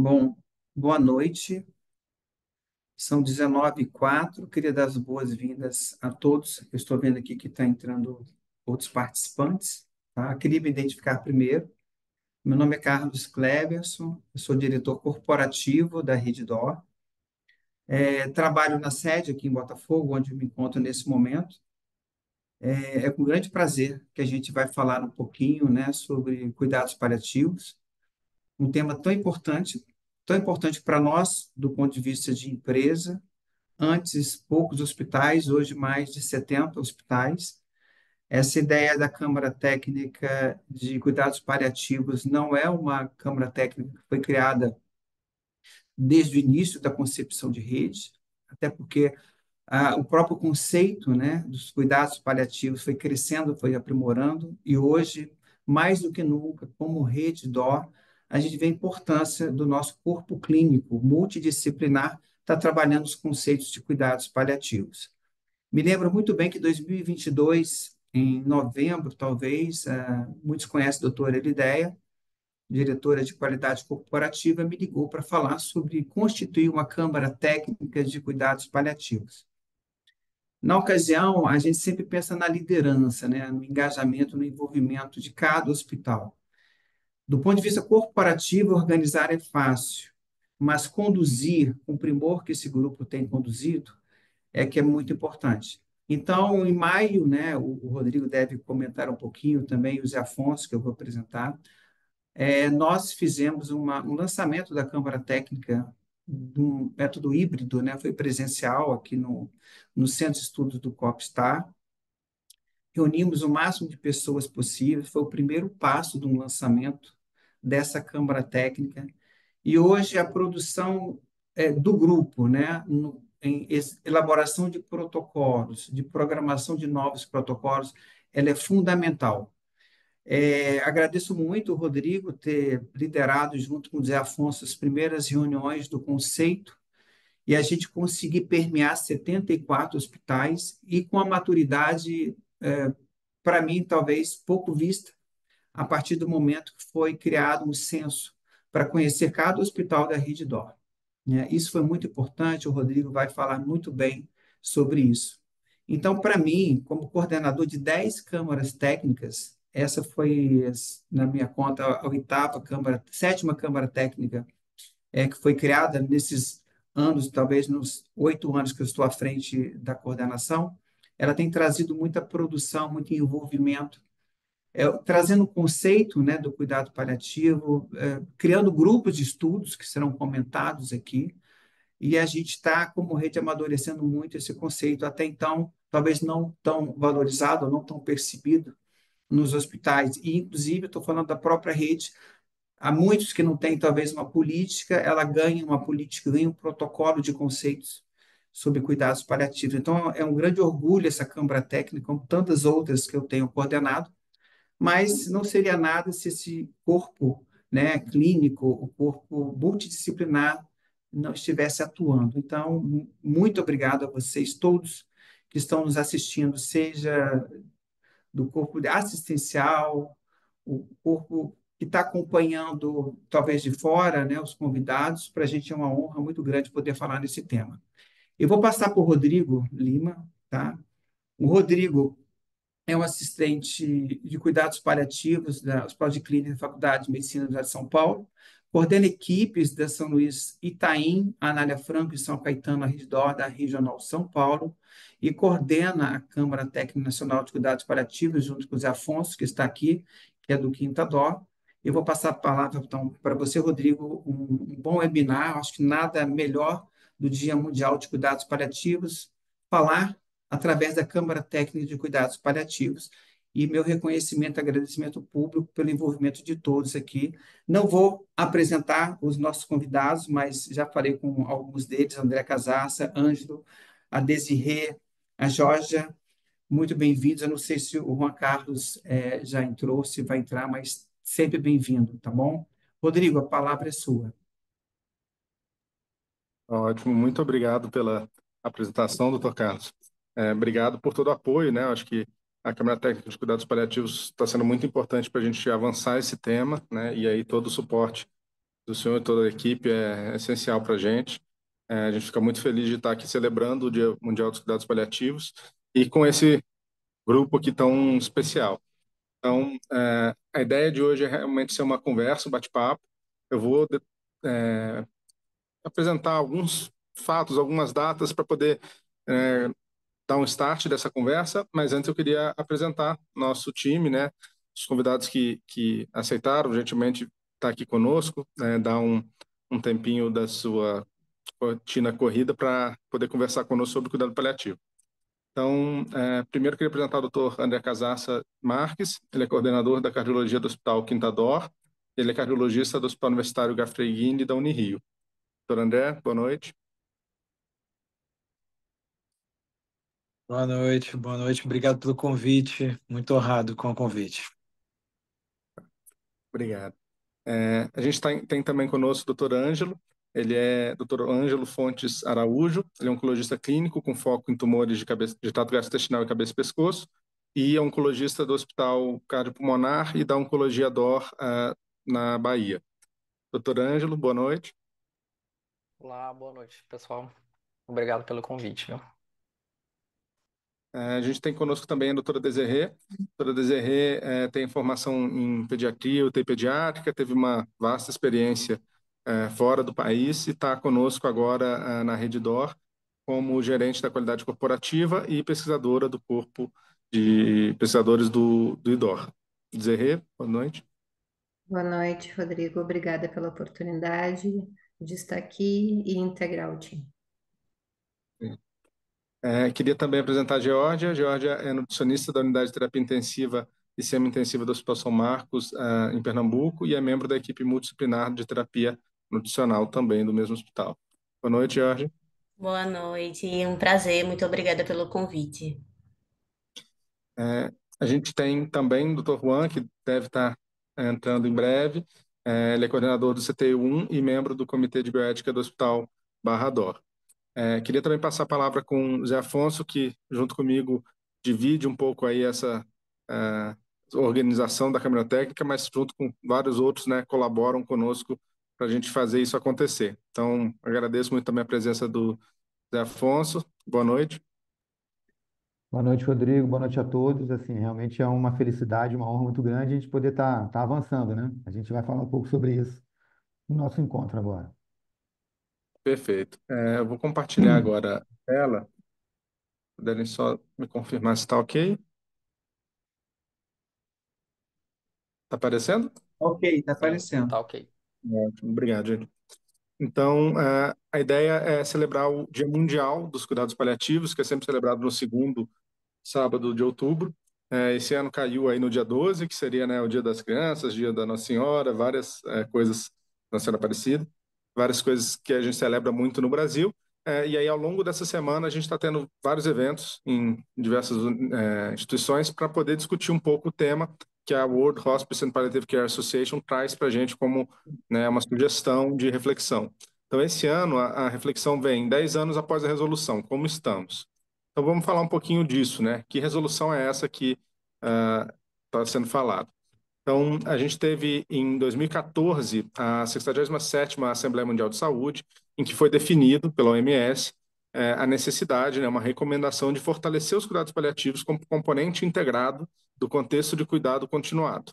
Bom, boa noite. São 19 e 04 Queria dar as boas-vindas a todos. Eu estou vendo aqui que está entrando outros participantes. Tá? Queria me identificar primeiro. Meu nome é Carlos Cleverson, sou diretor corporativo da Rede Dó. É, trabalho na sede aqui em Botafogo, onde me encontro nesse momento. É, é, com grande prazer que a gente vai falar um pouquinho né, sobre cuidados paliativos um tema tão importante, tão importante para nós do ponto de vista de empresa. Antes, poucos hospitais, hoje mais de 70 hospitais. Essa ideia da Câmara Técnica de Cuidados Paliativos não é uma Câmara Técnica que foi criada desde o início da concepção de rede, até porque ah, o próprio conceito né, dos cuidados paliativos foi crescendo, foi aprimorando, e hoje, mais do que nunca, como rede DOR, a gente vê a importância do nosso corpo clínico multidisciplinar estar tá trabalhando os conceitos de cuidados paliativos. Me lembro muito bem que 2022, em novembro, talvez, uh, muitos conhecem a doutora Elideia, diretora de qualidade corporativa, me ligou para falar sobre constituir uma Câmara Técnica de Cuidados Paliativos. Na ocasião, a gente sempre pensa na liderança, né? no engajamento, no envolvimento de cada hospital. Do ponto de vista corporativo, organizar é fácil, mas conduzir com o primor que esse grupo tem conduzido é que é muito importante. Então, em maio, né, o, Rodrigo deve comentar um pouquinho também, o Zé Afonso, que eu vou apresentar, é, nós fizemos uma, um lançamento da Câmara Técnica de um método híbrido, né? foi presencial aqui no, no Centro de Estudos do COPSTAR. Reunimos o máximo de pessoas possível, foi o primeiro passo de um lançamento dessa Câmara Técnica. E hoje a produção é, do grupo, né, no, em elaboração de protocolos, de programação de novos protocolos, ela é fundamental. É, agradeço muito o Rodrigo ter liderado, junto com o Zé Afonso, as primeiras reuniões do conceito e a gente conseguir permear 74 hospitais e com a maturidade, é, para mim, talvez pouco vista, a partir do momento que foi criado um censo para conhecer cada hospital da rede DOR. Né? Isso foi muito importante, o Rodrigo vai falar muito bem sobre isso. Então, para mim, como coordenador de 10 câmaras técnicas, essa foi, na minha conta, a oitava câmara, sétima câmara técnica é, que foi criada nesses anos, talvez nos oito anos que eu estou à frente da coordenação, ela tem trazido muita produção, muito envolvimento é, trazendo o conceito né, do cuidado paliativo, é, criando grupos de estudos que serão comentados aqui, e a gente está, como rede, amadurecendo muito esse conceito, até então, talvez não tão valorizado, não tão percebido nos hospitais, e inclusive estou falando da própria rede, há muitos que não têm talvez uma política, ela ganha uma política, ganha um protocolo de conceitos sobre cuidados paliativos. Então, é um grande orgulho essa Câmara Técnica, como tantas outras que eu tenho coordenado, mas uhum. não seria nada se esse corpo né, clínico, o corpo multidisciplinar, não estivesse atuando. Então, muito obrigado a vocês todos que estão nos assistindo, seja do corpo assistencial, o corpo que está acompanhando, talvez de fora, né, os convidados, para a gente é uma honra muito grande poder falar nesse tema. Eu vou passar para o Rodrigo Lima, tá? O Rodrigo, é um assistente de cuidados paliativos da Hospital de Clínica da Faculdade de Medicina da de São Paulo, coordena equipes da São Luís Itaim, Anália Franco e São Caetano, redor da Regional São Paulo, e coordena a Câmara Técnica Nacional de Cuidados Paliativos, junto com o Zé Afonso, que está aqui, que é do Quinta Dó. Eu vou passar a palavra, então, para você, Rodrigo, um, um bom webinar, acho que nada melhor do Dia Mundial de Cuidados Paliativos, falar através da Câmara Técnica de Cuidados Paliativos. E meu reconhecimento, agradecimento público pelo envolvimento de todos aqui. Não vou apresentar os nossos convidados, mas já falei com alguns deles, André Casaça, Ângelo, a Desirê, a Jorge. Muito bem-vindos. Eu não sei se o Juan Carlos é, já entrou, se vai entrar, mas sempre bem-vindo, tá bom? Rodrigo, a palavra é sua. Ótimo, muito obrigado pela apresentação, doutor Carlos. É, obrigado por todo o apoio, né? acho que a Câmara Técnica de Cuidados Paliativos está sendo muito importante para a gente avançar esse tema, né? E aí todo o suporte do senhor e toda a equipe é essencial para a gente. É, a gente fica muito feliz de estar aqui celebrando o Dia Mundial dos Cuidados Paliativos e com esse grupo aqui tão especial. Então, é, a ideia de hoje é realmente ser uma conversa, um bate-papo. Eu vou é, apresentar alguns fatos, algumas datas para poder é, dar um start dessa conversa, mas antes eu queria apresentar nosso time, né? Os convidados que, que aceitaram gentilmente estar tá aqui conosco, né? dar um, um tempinho da sua rotina corrida para poder conversar conosco sobre cuidado paliativo. Então, é, primeiro queria apresentar o doutor André Casaça Marques, ele é coordenador da cardiologia do Hospital Quintador, ele é cardiologista do Hospital Universitário Gafreguini da Unirio. Doutor André, boa noite. Boa noite, boa noite. Obrigado pelo convite. Muito honrado com o convite. Obrigado. É, a gente tem, tá tem também conosco o Dr. Ângelo. Ele é Dr. Ângelo Fontes Araújo. Ele é oncologista clínico com foco em tumores de, cabeça, de trato gastrointestinal e cabeça e pescoço e é oncologista do Hospital Cardiopulmonar e da Oncologia DOR uh, na Bahia. Doutor Ângelo, boa noite. Olá, boa noite, pessoal. Obrigado pelo convite. Viu? É, a gente tem conosco também a doutora Desirê. A doutora Desirê é, tem formação em pediatria, UTI pediátrica, teve uma vasta experiência é, fora do país e está conosco agora é, na Rede Dor como gerente da qualidade corporativa e pesquisadora do corpo de pesquisadores do, do IDOR. Desirê, boa noite. Boa noite, Rodrigo. Obrigada pela oportunidade de estar aqui e integrar o time. É, queria também apresentar a Georgia. A Georgia é nutricionista da Unidade de Terapia Intensiva e Semi-Intensiva do Hospital São Marcos, uh, em Pernambuco, e é membro da equipe multidisciplinar de terapia nutricional também do mesmo hospital. Boa noite, Georgia. Boa noite, um prazer, muito obrigada pelo convite. É, a gente tem também o Dr. Juan, que deve estar é, entrando em breve. É, ele é coordenador do CTU1 e membro do Comitê de Bioética do Hospital Barrador. É, queria também passar a palavra com o Zé Afonso, que junto comigo divide um pouco aí essa é, organização da Câmara Técnica, mas junto com vários outros, né, colaboram conosco para a gente fazer isso acontecer. Então, agradeço muito também a presença do Zé Afonso. Boa noite. Boa noite, Rodrigo. Boa noite a todos. Assim, realmente é uma felicidade, uma honra muito grande a gente poder estar tá, tá avançando, né? A gente vai falar um pouco sobre isso no nosso encontro agora. Perfeito. É, eu vou compartilhar hum. agora a tela. Poderem só me confirmar se está ok. Está aparecendo? Ok, está aparecendo. Tá ok. Ótimo, obrigado, gente. Então, é, a ideia é celebrar o Dia Mundial dos Cuidados Paliativos, que é sempre celebrado no segundo sábado de outubro. É, esse ano caiu aí no dia 12, que seria né, o Dia das Crianças, Dia da Nossa Senhora, várias é, coisas estão sendo aparecidas várias coisas que a gente celebra muito no Brasil. É, e aí, ao longo dessa semana, a gente está tendo vários eventos em diversas é, instituições para poder discutir um pouco o tema que a World Hospice and Palliative Care Association traz para a gente como né, uma sugestão de reflexão. Então, esse ano, a, a reflexão vem 10 anos após a resolução, como estamos? Então, vamos falar um pouquinho disso, né? Que resolução é essa que está ah, uh, sendo falada? Então, a gente teve em 2014 a 67ª Assembleia Mundial de Saúde, em que foi definido pela OMS é, a necessidade, né, uma recomendação de fortalecer os cuidados paliativos como componente integrado do contexto de cuidado continuado,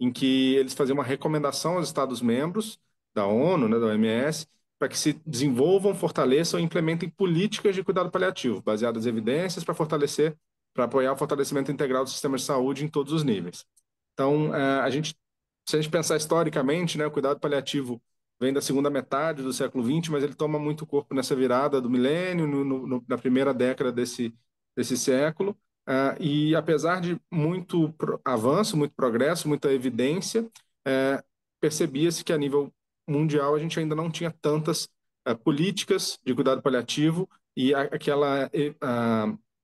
em que eles faziam uma recomendação aos Estados-membros da ONU, né, da OMS, para que se desenvolvam, fortaleçam e implementem políticas de cuidado paliativo, baseadas em evidências para fortalecer, para apoiar o fortalecimento integral do sistema de saúde em todos os níveis. Então, é, a gente, se a gente pensar historicamente, né, o cuidado paliativo vem da segunda metade do século XX, mas ele toma muito corpo nessa virada do milênio, no, no, na primeira década desse, desse século. É, e apesar de muito avanço, muito progresso, muita evidência, é, percebia-se que a nível mundial a gente ainda não tinha tantas políticas de cuidado paliativo e a, aquela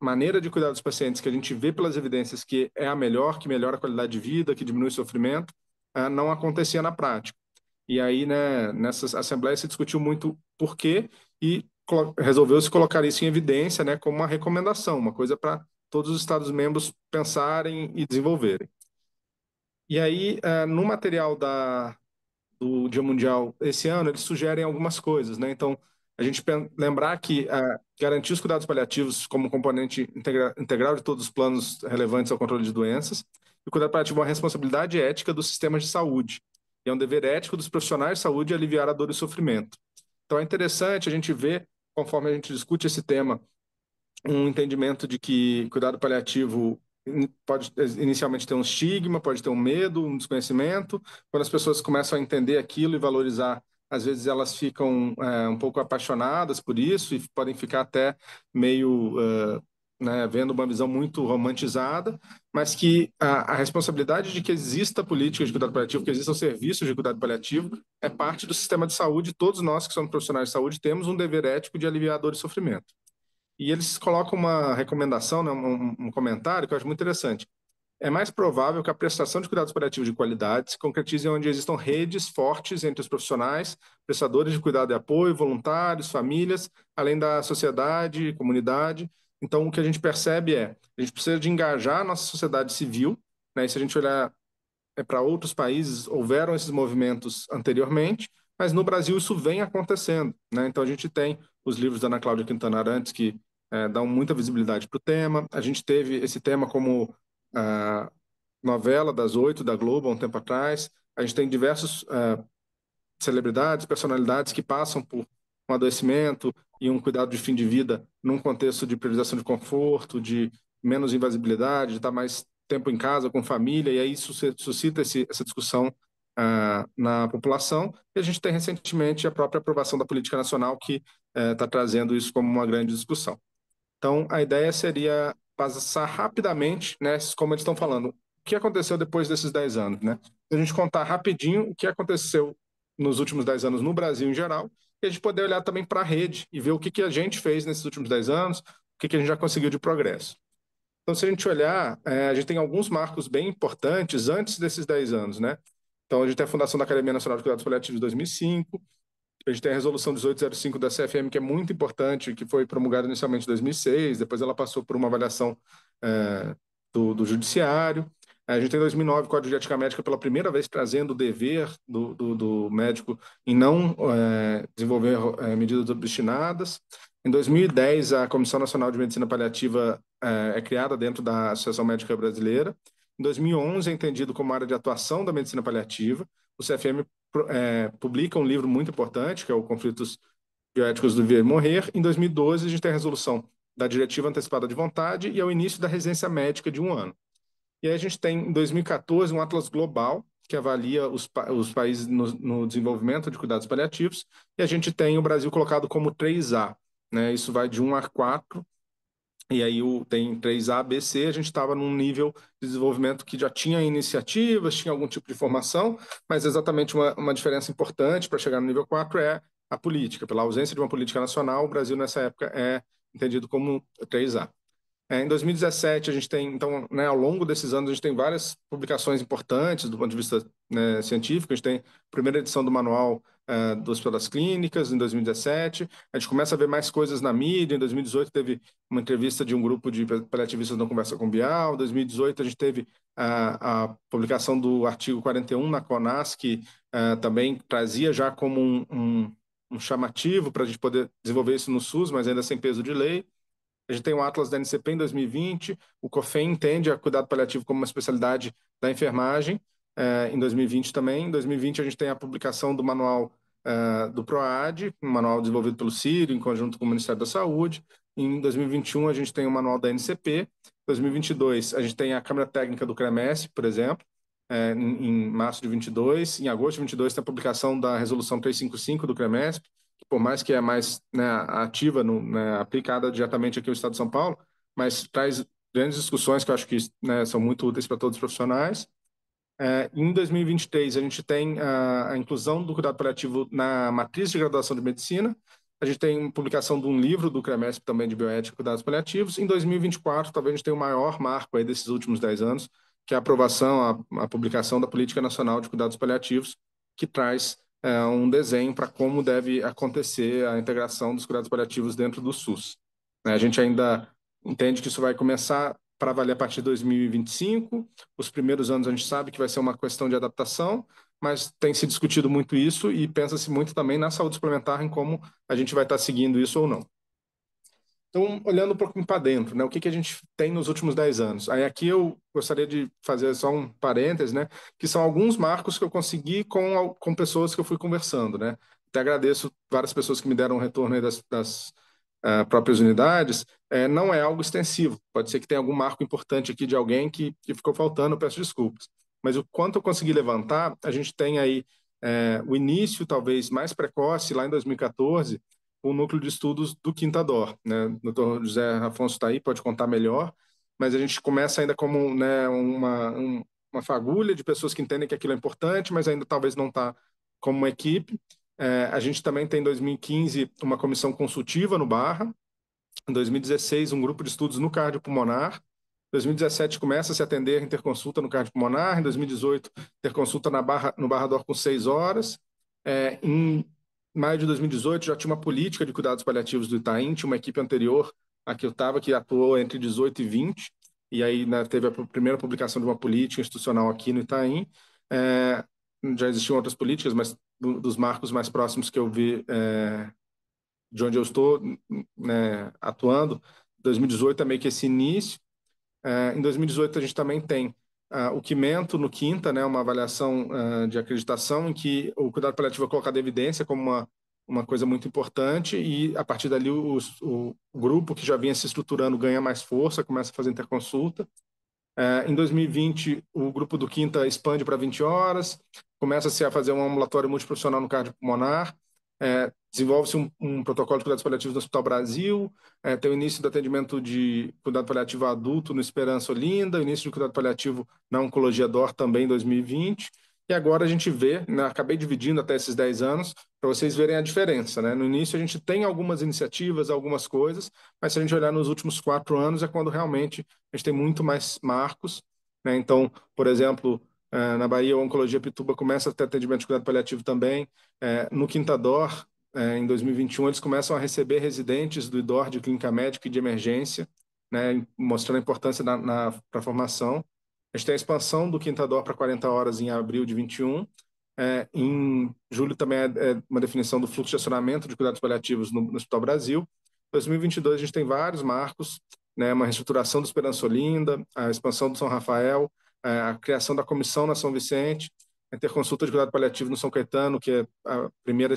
maneira de cuidar dos pacientes que a gente vê pelas evidências que é a melhor, que melhora a qualidade de vida, que diminui o sofrimento, é, não acontecia na prática. E aí, né, nessa assembleia se discutiu muito por quê e resolveu se colocar isso em evidência, né, como uma recomendação, uma coisa para todos os estados membros pensarem e desenvolverem. E aí, é, no material da, do Dia Mundial esse ano, eles sugerem algumas coisas, né? Então, a gente lembrar que uh, garantir os cuidados paliativos como componente integra integral de todos os planos relevantes ao controle de doenças. E o cuidado paliativo é uma responsabilidade ética dos sistemas de saúde. E é um dever ético dos profissionais de saúde aliviar a dor e o sofrimento. Então é interessante a gente ver, conforme a gente discute esse tema, um entendimento de que cuidado paliativo pode inicialmente ter um estigma, pode ter um medo, um desconhecimento. Quando as pessoas começam a entender aquilo e valorizar às vezes elas ficam é, um pouco apaixonadas por isso e podem ficar até meio uh, né, vendo uma visão muito romantizada, mas que a, a, responsabilidade de que exista política de cuidado paliativo, que exista um serviço de cuidado paliativo, é parte do sistema de saúde. Todos nós que somos profissionais de saúde temos um dever ético de aliviar dor e sofrimento. E eles colocam uma recomendação, né, um, um comentário que eu acho muito interessante é mais provável que a prestação de cuidados paliativos de qualidade se concretize onde existam redes fortes entre os profissionais, prestadores de cuidado e apoio, voluntários, famílias, além da sociedade, comunidade. Então, o que a gente percebe é a gente precisa de engajar a nossa sociedade civil. Né? E se a gente olhar é, para outros países, houveram esses movimentos anteriormente, mas no Brasil isso vem acontecendo. Né? Então, a gente tem os livros da Ana Cláudia Quintana Arantes que é, dão muita visibilidade para o tema. A gente teve esse tema como a novela das oito da Globo, há um tempo atrás. A gente tem diversas uh, eh, celebridades, personalidades que passam por um adoecimento e um cuidado de fim de vida num contexto de priorização de conforto, de menos invasibilidade, de estar mais tempo em casa com família, e aí isso suscita esse, essa discussão uh, na população. E a gente tem recentemente a própria aprovação da política nacional que está eh, uh, trazendo isso como uma grande discussão. Então, a ideia seria passar rapidamente, né, como eles estão falando, o que aconteceu depois desses 10 anos, né? A gente contar rapidinho o que aconteceu nos últimos 10 anos no Brasil em geral, e a gente poder olhar também para a rede e ver o que, que a gente fez nesses últimos 10 anos, o que, que a gente já conseguiu de progresso. Então, se a gente olhar, é, a gente tem alguns marcos bem importantes antes desses 10 anos, né? Então, a gente tem a fundação da Academia Nacional de Cuidados Paliativos em 2005, a gente tem a resolução 1805 da CFM, que é muito importante, que foi promulgada inicialmente em 2006, depois ela passou por uma avaliação é, do, do judiciário. A gente tem 2009 o Código de Ética Médica pela primeira vez trazendo o dever do, do, do médico em não é, desenvolver é, medidas obstinadas. Em 2010, a Comissão Nacional de Medicina Paliativa é, é, criada dentro da Associação Médica Brasileira. Em 2011, é entendido como área de atuação da medicina paliativa. O CFM é, publica um livro muito importante, que é o Conflitos Bioéticos do Viver e Morrer. Em 2012, a gente tem a resolução da Diretiva Antecipada de Vontade e é o início da residência médica de um ano. E aí a gente tem, em 2014, um Atlas Global, que avalia os, pa os países no, no, desenvolvimento de cuidados paliativos, e a gente tem o Brasil colocado como 3A. Né? Isso vai de 1 a 4, e aí o, tem 3A, B, C, a gente estava num nível de desenvolvimento que já tinha iniciativas, tinha algum tipo de formação, mas exatamente uma, uma diferença importante para chegar no nível 4 é a política. Pela ausência de uma política nacional, o Brasil nessa época é entendido como 3A. É, em 2017, a gente tem, então, né, ao longo desses anos, a gente tem várias publicações importantes do ponto de vista né, científico. A gente tem a primeira edição do manual uh, do Hospital das Clínicas, em 2017. A gente começa a ver mais coisas na mídia. Em 2018 teve uma entrevista de um grupo de paliativistas ativistas no Conversa com Bial. Em 2018 a gente teve a, eh, a publicação do artigo 41 na CONAS, que uh, também trazia já como um, um, um chamativo para a gente poder desenvolver isso no SUS, mas ainda sem peso de lei. A gente tem o Atlas da NCP em 2020, o COFEM entende a cuidado paliativo como uma especialidade da enfermagem, eh, em 2020 também. Em 2020, a gente tem a publicação do manual uh, do PROAD, um manual desenvolvido pelo Ciro, em conjunto com o Ministério da Saúde. Em 2021, a gente tem o manual da NCP. Em 2022, a gente tem a Câmara Técnica do CREMES, por exemplo, é, em, em, março de 22. Em agosto de 22, tem a publicação da Resolução 355 do Cremes, que por mais que é mais né, ativa, no, né, aplicada diretamente aqui no Estado de São Paulo, mas traz grandes discussões que eu acho que né, são muito úteis para todos os profissionais. É, em 2023, a gente tem a, inclusão do cuidado paliativo na matriz de graduação de medicina. A gente tem publicação de um livro do CREMESP também de bioética e cuidados paliativos. Em 2024, talvez a gente tenha o maior marco aí desses últimos 10 anos, que é a aprovação, a, a publicação da Política Nacional de Cuidados Paliativos, que traz é, um desenho para como deve acontecer a integração dos cuidados paliativos dentro do SUS. É, a gente ainda entende que isso vai começar para valer a partir de 2025. Os primeiros anos a gente sabe que vai ser uma questão de adaptação, mas tem se discutido muito isso e pensa-se muito também na saúde suplementar, em como a gente vai estar tá seguindo isso ou não. Então, olhando um pouquinho para dentro, né, o que, que a gente tem nos últimos 10 anos? Aí aqui eu gostaria de fazer só um parênteses, né, que são alguns marcos que eu consegui com, com pessoas que eu fui conversando. Né? Até agradeço várias pessoas que me deram um retorno das, das uh, próprias unidades, é, não é algo extensivo. Pode ser que tenha algum marco importante aqui de alguém que, que ficou faltando, eu peço desculpas. Mas o quanto eu consegui levantar, a gente tem aí é, o início, talvez mais precoce, lá em 2014, o núcleo de estudos do Quintador. Né? O doutor José Afonso está aí, pode contar melhor, mas a gente começa ainda como né, uma, um, uma fagulha de pessoas que entendem que aquilo é importante, mas ainda talvez não está como uma equipe. É, a gente também tem, em 2015, uma comissão consultiva no Barra. Em 2016, um grupo de estudos no cardiopulmonar. 2017 começa a se atender interconsulta no cardiopulmonar, em 2018 interconsulta na barra, no Barra Dor com 6 horas. É, em maio de 2018 já tinha uma política de cuidados paliativos do Itaim, tinha uma equipe anterior à que eu estava, que atuou entre 18 e 20, e aí né, teve a primeira publicação de uma política institucional aqui no Itaim. É, já existiam outras políticas, mas dos marcos mais próximos que eu vi é, de onde eu estou né, atuando. 2018 é meio que esse início. É, em 2018 a gente também tem ah, o Quimento no Quinta, né, uma avaliação é, de acreditação em que o cuidado paliativo é colocado em evidência como uma, uma coisa muito importante e a partir dali o, o grupo que já vinha se estruturando ganha mais força, começa a fazer interconsulta. É, em 2020, o grupo do Quinta expande para 20 horas começa-se a fazer um ambulatório multiprofissional no cardiopulmonar, é, desenvolve-se um, um, protocolo de cuidados paliativos no Hospital Brasil, é, tem o início do atendimento de cuidado paliativo adulto no Esperança Olinda, o início de cuidado paliativo na Oncologia DOR também em 2020, e agora a gente vê, né, acabei dividindo até esses 10 anos, para vocês verem a diferença. Né? No início a gente tem algumas iniciativas, algumas coisas, mas se a gente olhar nos últimos quatro anos é quando realmente a gente tem muito mais marcos. Né? Então, por exemplo, eh, na Bahia, a Oncologia Pituba começa a ter atendimento de cuidado paliativo também. Eh, no Quintador, eh, em 2021, eles começam a receber residentes do IDOR de clínica médica e de emergência, né, mostrando a importância da, na, para a formação. A gente tem a expansão do Quintador para 40 horas em abril de 21. É, em julho também é, é, uma definição do fluxo de acionamento de cuidados paliativos no, no Hospital Brasil. Em 2022, a gente tem vários marcos, né, uma reestruturação do Esperança Olinda, a expansão do São Rafael, é, a criação da comissão na São Vicente, a é Interconsulta de Cuidado Paliativo no São Caetano, que é a primeira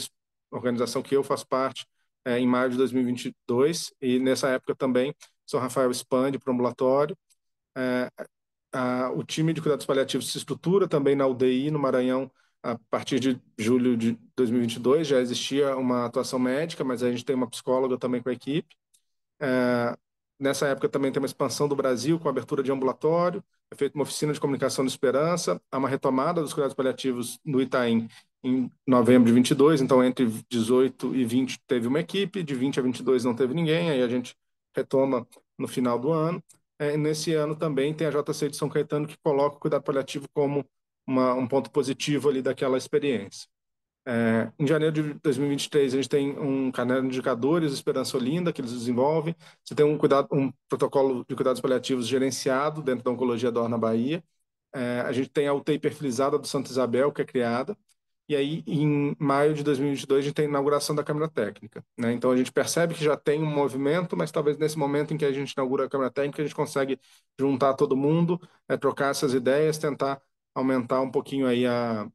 organização que eu faço parte, é, em maio de 2022, e nessa época também São Rafael expande para o ambulatório. É, a, o time de cuidados paliativos se estrutura também na UDI, no Maranhão, a partir de julho de 2022, já existia uma atuação médica, mas a gente tem uma psicóloga também com a equipe. É, Nessa época também tem uma expansão do Brasil com a abertura de ambulatório, é feita uma oficina de comunicação de esperança, há uma retomada dos cuidados paliativos no Itaim em novembro de 22, então entre 18 e 20 teve uma equipe, de 20 a 22 não teve ninguém, aí a gente retoma no final do ano. É, nesse ano também tem a JC de São Caetano que coloca o cuidado paliativo como uma, um ponto positivo ali daquela experiência. É, em janeiro de 2023, a gente tem um caderno de indicadores, Esperança Olinda, que eles desenvolvem. Você tem um, cuidado, um protocolo de cuidados paliativos gerenciado dentro da Oncologia DOR na Bahia. É, a gente tem a UTI perfilizada do Santo Isabel, que é criada. E aí, em maio de 2022, a gente tem a inauguração da Câmara Técnica. Né? Então, a gente percebe que já tem um movimento, mas talvez nesse momento em que a gente inaugura a Câmara Técnica, a gente consegue juntar todo mundo, é, trocar essas ideias, tentar aumentar um pouquinho aí a,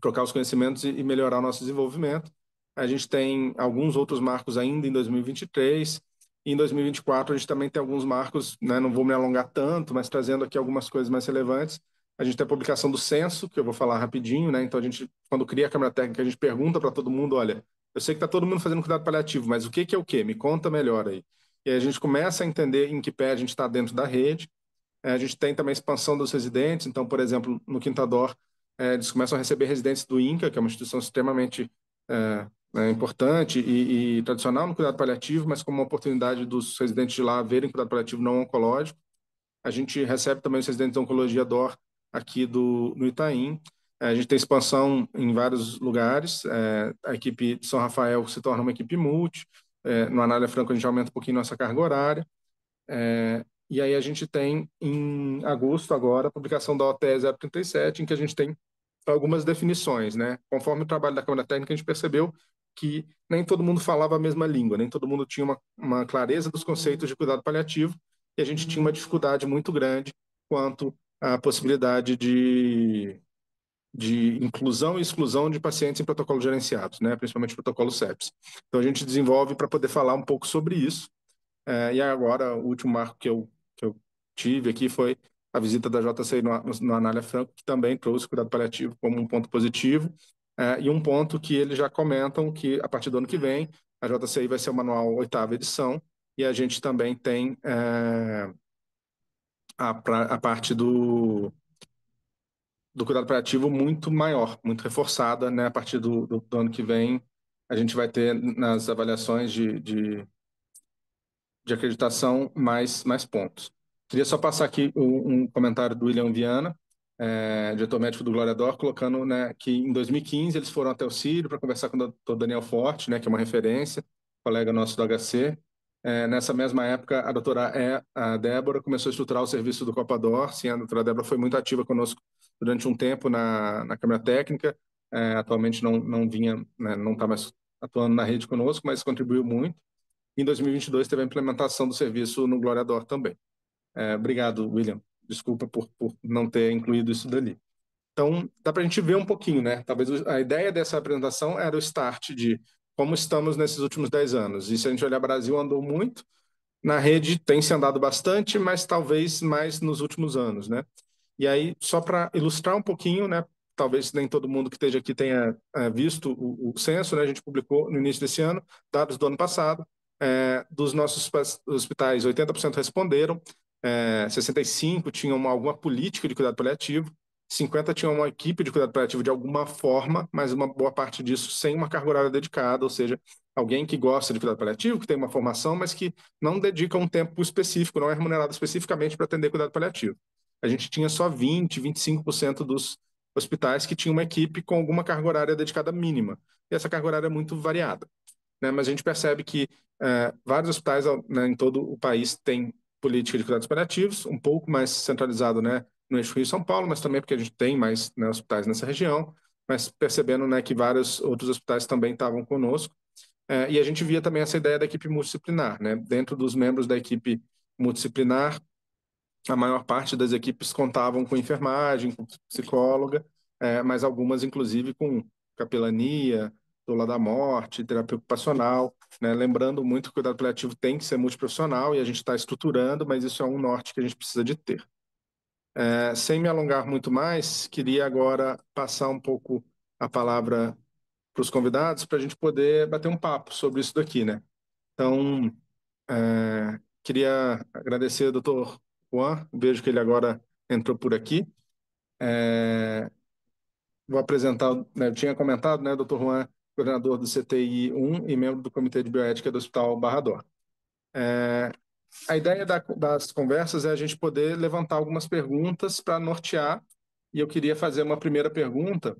trocar os conhecimentos e melhorar o nosso desenvolvimento. A gente tem alguns outros marcos ainda em 2023, e em 2024 a gente também tem alguns marcos, né, não vou me alongar tanto, mas trazendo aqui algumas coisas mais relevantes. A gente tem a publicação do censo, que eu vou falar rapidinho, né? Então a gente, quando cria a câmera técnica, a gente pergunta para todo mundo, olha, eu sei que está todo mundo fazendo cuidado paliativo, mas o que, que é o que? Me conta melhor aí. E aí a gente começa a entender em que pé a gente está dentro da rede. É, a gente tem também a expansão dos residentes, então, por exemplo, no Quintador, é, eles começam a receber residentes do INCA, que é uma instituição extremamente é, é, importante e, e, tradicional no cuidado paliativo, mas como uma oportunidade dos residentes de lá verem cuidado paliativo não oncológico. A gente recebe também os residentes de oncologia DOR aqui do, no Itaim. É, a gente tem expansão em vários lugares. É, a equipe de São Rafael se torna uma equipe multi. É, no Anália Franco, a gente aumenta um pouquinho nossa carga horária. E aí a gente tem em agosto agora a publicação da OTE 037, em que a gente tem algumas definições, né? Conforme o trabalho da Câmara Técnica, a gente percebeu que nem todo mundo falava a mesma língua, nem todo mundo tinha uma, uma clareza dos conceitos de cuidado paliativo, e a gente tinha uma dificuldade muito grande quanto à possibilidade de, de inclusão e exclusão de pacientes em protocolos gerenciados, né? principalmente protocolo Seps. Então, a gente desenvolve para poder falar um pouco sobre isso. É, e agora, o último marco que eu, que eu tive aqui foi a visita da JCI no, no Anália Franco, que também trouxe o cuidado paliativo como um ponto positivo, é, e um ponto que eles já comentam que a partir do ano que vem, a JCI vai ser o manual oitava edição, e a gente também tem é, a, pra, a parte do, do cuidado paliativo muito maior, muito reforçada, né? A partir do, do, do, ano que vem, a gente vai ter nas avaliações de, de, de acreditação mais, mais pontos. Queria só passar aqui um, um comentário do William Viana, é, diretor médico do Dor, colocando né, que em 2015 eles foram até o Sírio para conversar com o doutor Daniel Forte, né, que é uma referência, colega nosso do HC. É, nessa mesma época, a doutora é, a Débora começou a estruturar o serviço do Copador. Sim, a doutora Débora foi muito ativa conosco durante um tempo na, na Câmara Técnica. É, atualmente não, não vinha, né, não está mais atuando na rede conosco, mas contribuiu muito. Em 2022 teve a implementação do serviço no Dor também. É, obrigado, William. Desculpa por, por não ter incluído isso dali. Então, dá para a gente ver um pouquinho, né? Talvez a ideia dessa apresentação era o start de como estamos nesses últimos 10 anos. E se a gente olhar, Brasil andou muito, na rede tem se andado bastante, mas talvez mais nos últimos anos, né? E aí, só para ilustrar um pouquinho, né? Talvez nem todo mundo que esteja aqui tenha é, visto o, o censo, né? A gente publicou no início desse ano, dados do ano passado. É, dos nossos hospitais, 80% responderam, é, 65 tinham uma, alguma política de cuidado paliativo, 50 tinham uma equipe de cuidado paliativo de alguma forma, mas uma boa parte disso sem uma carga horária dedicada, ou seja, alguém que gosta de cuidado paliativo, que tem uma formação, mas que não dedica um tempo específico, não é remunerado especificamente para atender cuidado paliativo. A gente tinha só 20, 25% dos hospitais que tinham uma equipe com alguma carga horária dedicada mínima, e essa carga horária é muito variada. Né? Mas a gente percebe que é, vários hospitais né, em todo o país têm política de cuidados paliativos, um pouco mais centralizado né, no eixo Rio-São Paulo, mas também porque a gente tem mais né, hospitais nessa região, mas percebendo né, que vários outros hospitais também estavam conosco. É, e a gente via também essa ideia da equipe multidisciplinar. Né? Dentro dos membros da equipe multidisciplinar, a maior parte das equipes contavam com enfermagem, com psicóloga, é, mas algumas, inclusive, com capelania, doula da morte, terapia ocupacional, né? lembrando muito que o cuidado paliativo tem que ser multiprofissional e a gente está estruturando, mas isso é um norte que a gente precisa de ter. É, sem me alongar muito mais, queria agora passar um pouco a palavra para os convidados para a gente poder bater um papo sobre isso daqui, né? Então, é, queria agradecer ao doutor Juan, vejo que ele agora entrou por aqui. É, vou apresentar, né, eu tinha comentado, né, doutor Juan, coordenador do CTI 1 e membro do Comitê de Bioética do Hospital Barrador. É, a ideia da, das conversas é a gente poder levantar algumas perguntas para nortear, e eu queria fazer uma primeira pergunta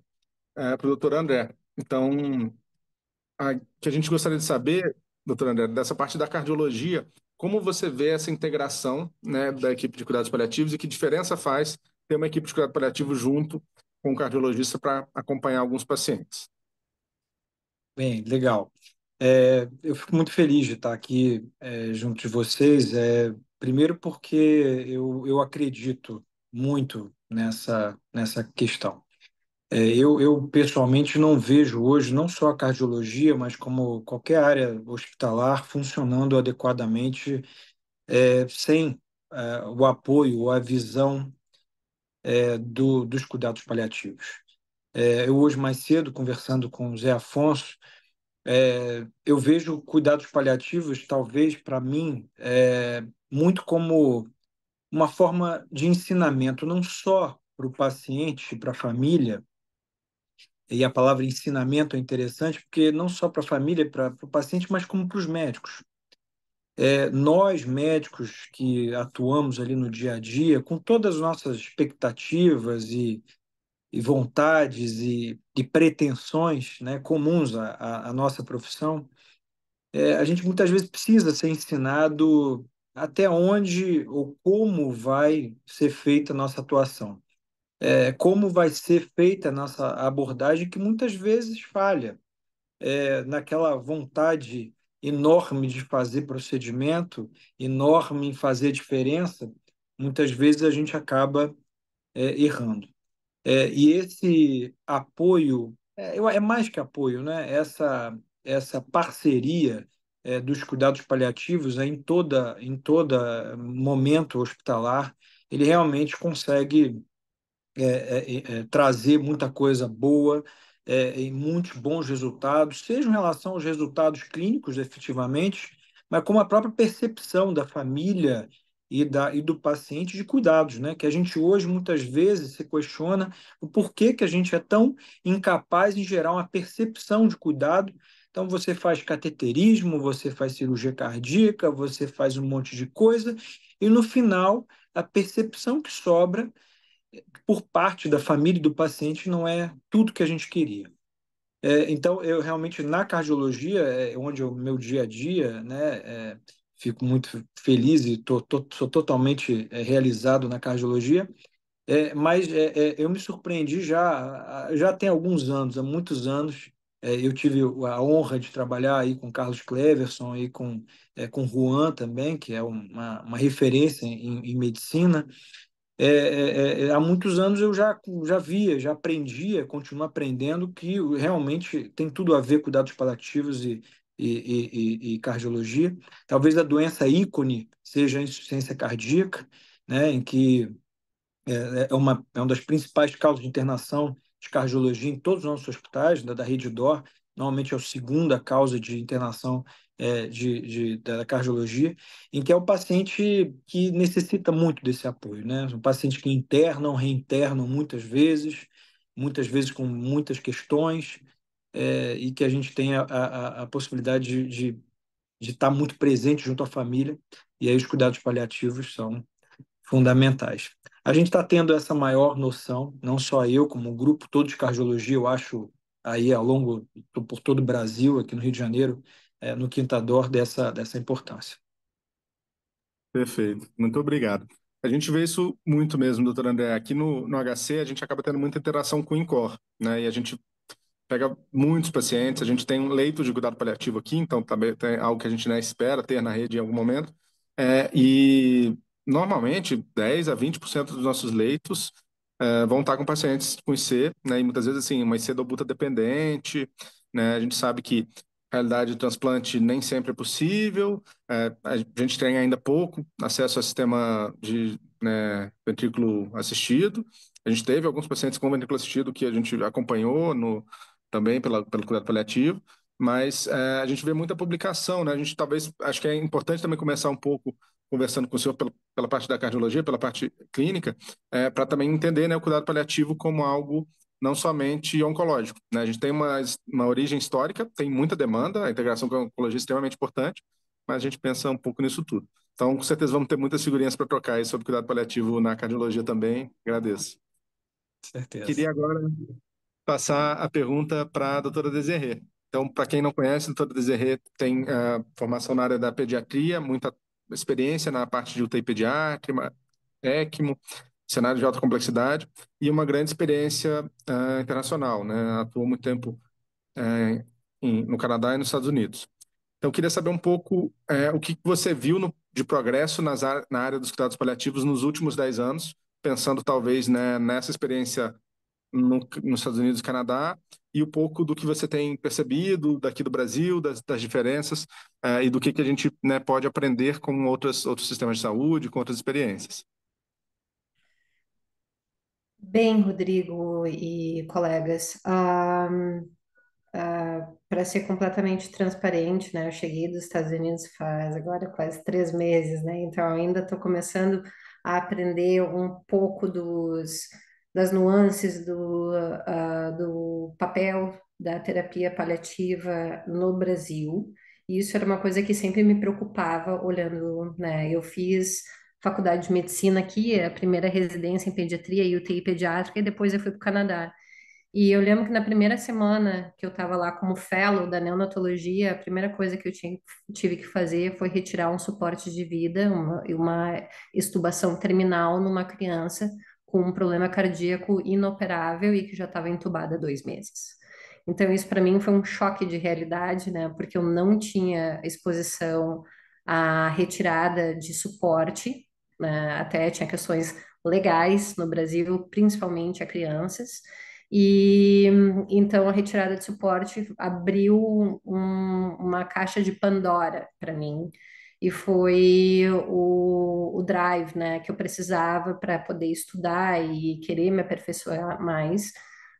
é, para o doutor André. Então, a, que a gente gostaria de saber, doutor André, dessa parte da cardiologia, como você vê essa integração né, da equipe de cuidados paliativos e que diferença faz ter uma equipe de cuidado paliativo junto com o cardiologista para acompanhar alguns pacientes? Bem, legal. É, eu fico muito feliz de estar aqui é, junto de vocês. É, primeiro porque eu, eu acredito muito nessa, nessa questão. É, eu, eu, pessoalmente, não vejo hoje, não só a cardiologia, mas como qualquer área hospitalar funcionando adequadamente é, sem é, o apoio, ou a visão é, do, dos cuidados paliativos. É, eu hoje mais cedo, conversando com o Zé Afonso, é, eu vejo cuidados paliativos, talvez, para mim, é, muito como uma forma de ensinamento, não só para o paciente, para a família, e a palavra ensinamento é interessante, porque não só para a família, para o paciente, mas como para os médicos. É, nós, médicos que atuamos ali no dia a dia, com todas as nossas expectativas e e vontades e, e pretensões né, comuns à, à nossa profissão, é, a gente muitas vezes precisa ser ensinado até onde ou como vai ser feita a nossa atuação, é, como vai ser feita a nossa abordagem, que muitas vezes falha é, naquela vontade enorme de fazer procedimento, enorme em fazer diferença, muitas vezes a gente acaba é, errando. É, e esse apoio, é, é, mais que apoio, né? essa, essa parceria é, dos cuidados paliativos né, em todo em é, toda momento hospitalar, ele realmente consegue é, é, trazer muita coisa boa, em muitos bons resultados, seja em relação aos resultados clínicos, efetivamente, mas como a própria percepção da família e, da, e do paciente de cuidados, né? Que a gente hoje muitas vezes se questiona o porquê que a gente é tão incapaz em gerar uma percepção de cuidado. Então você faz cateterismo, você faz cirurgia cardíaca, você faz um monte de coisa e no final a percepção que sobra eh, por parte da família e do paciente não é tudo que a gente queria. É, então eu realmente na cardiologia, é, onde é o meu dia a dia, né? É, fico muito feliz e tô, tô, sou totalmente é, realizado na cardiologia. É, mas é, eu me surpreendi já, ah, ah, já tem alguns anos, há muitos anos, eu tive a honra de trabalhar aí com Carlos Cleverson e com, é, com Juan também, que é uma, uma referência em, em medicina. É é, é, é, há muitos anos eu já, já via, já aprendia, continuo aprendendo que realmente tem tudo a ver com dados palativos e, e, e, e cardiologia. Talvez a doença ícone seja a insuficiência cardíaca, né, em que é, é, é uma, é uma das principais causas de internação de cardiologia em todos os nossos hospitais, da, da rede DOR, normalmente é a segunda causa de internação é, de, de, da cardiologia, em que é o paciente que necessita muito desse apoio, né? Um paciente que internam, reinternam muitas vezes, muitas vezes com muitas questões, é, e que a gente tenha a, a, a possibilidade de estar tá muito presente junto à família, e aí os cuidados paliativos são fundamentais. A gente está tendo essa maior noção, não só eu, como o grupo todo de cardiologia, eu acho aí ao longo, por todo o Brasil, aqui no Rio de Janeiro, é, no Quintador, dessa, dessa importância. Perfeito, muito obrigado. A gente vê isso muito mesmo, doutor André. Aqui no, no HC, a gente acaba tendo muita interação com o INCOR, né? E a gente pega muitos pacientes. A gente tem um leito de cuidado paliativo aqui, então também tá tem algo que a gente né, espera ter na rede em algum momento. É, e normalmente 10 a 20% dos nossos leitos é, vão estar com pacientes com IC, né, e muitas vezes assim, uma IC dobuta dependente. Né, a gente sabe que na realidade o transplante nem sempre é possível, é, a gente tem ainda pouco acesso ao sistema de né, ventrículo assistido. A gente teve alguns pacientes com ventrículo assistido que a gente acompanhou no, também pela, pelo cuidado paliativo, mas é, a gente vê muita publicação, né? A gente talvez, acho que é importante também começar um pouco conversando com o senhor pela, pela parte da cardiologia, pela parte clínica, é, para também entender né, o cuidado paliativo como algo não somente oncológico. Né? A gente tem uma, uma origem histórica, tem muita demanda, a integração com a oncologia é extremamente importante, mas a gente pensa um pouco nisso tudo. Então, com certeza, vamos ter muitas figurinhas para trocar aí sobre cuidado paliativo na cardiologia também. Agradeço. Certeza. Queria agora passar a pergunta para a doutora Desirê. Então, para quem não conhece, a doutora Desirê tem uh, formação na área da pediatria, muita experiência na parte de UTI pediátrica, ECMO, cenário de alta complexidade, e uma grande experiência uh, internacional. Né? Atuou muito tempo uh, em, no Canadá e nos Estados Unidos. Então, queria saber um pouco o que você viu no, de progresso nas, na área dos cuidados paliativos nos últimos 10 anos, pensando talvez né, nessa experiência no, nos Estados Unidos e Canadá e um pouco do que você tem percebido daqui do Brasil, das, das diferenças uh, e do que, que a gente né, pode aprender com outras, outros sistemas de saúde, com outras experiências. Bem, Rodrigo e colegas, um, uh, ah, para ser completamente transparente, né, eu cheguei dos Estados Unidos faz agora quase três meses, né, então ainda estou começando a aprender um pouco dos das nuances do, uh, do papel da terapia paliativa no Brasil. E isso era uma coisa que sempre me preocupava, olhando, né? Eu fiz faculdade de medicina aqui, a primeira residência em pediatria e UTI pediátrica, e depois eu fui para o Canadá. E eu lembro que na primeira semana que eu estava lá como fellow da neonatologia, a primeira coisa que eu tinha, tive que fazer foi retirar um suporte de vida, uma, uma estubação terminal numa criança, com um problema cardíaco inoperável e que já estava entubada há dois meses. Então, isso para mim foi um choque de realidade, né? Porque eu não tinha exposição à retirada de suporte, né? até tinha questões legais no Brasil, principalmente a crianças. E então a retirada de suporte abriu um, uma caixa de Pandora para mim, e foi o, o drive, né, que eu precisava para poder estudar e querer me aperfeiçoar mais,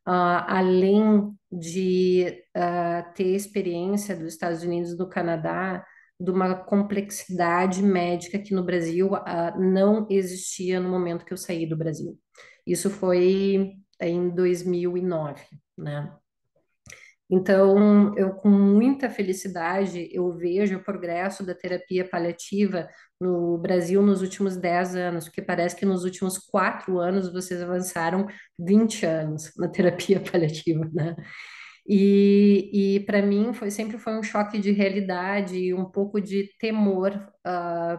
uh, além de uh, ter experiência dos Estados Unidos e do Canadá, de uma complexidade médica que no Brasil uh, não existia no momento que eu saí do Brasil. Isso foi em 2009, né? Então, eu com muita felicidade eu vejo o progresso da terapia paliativa no Brasil nos últimos 10 anos, porque parece que nos últimos quatro anos vocês avançaram 20 anos na terapia paliativa, né? E, e para mim foi sempre foi um choque de realidade e um pouco de temor uh,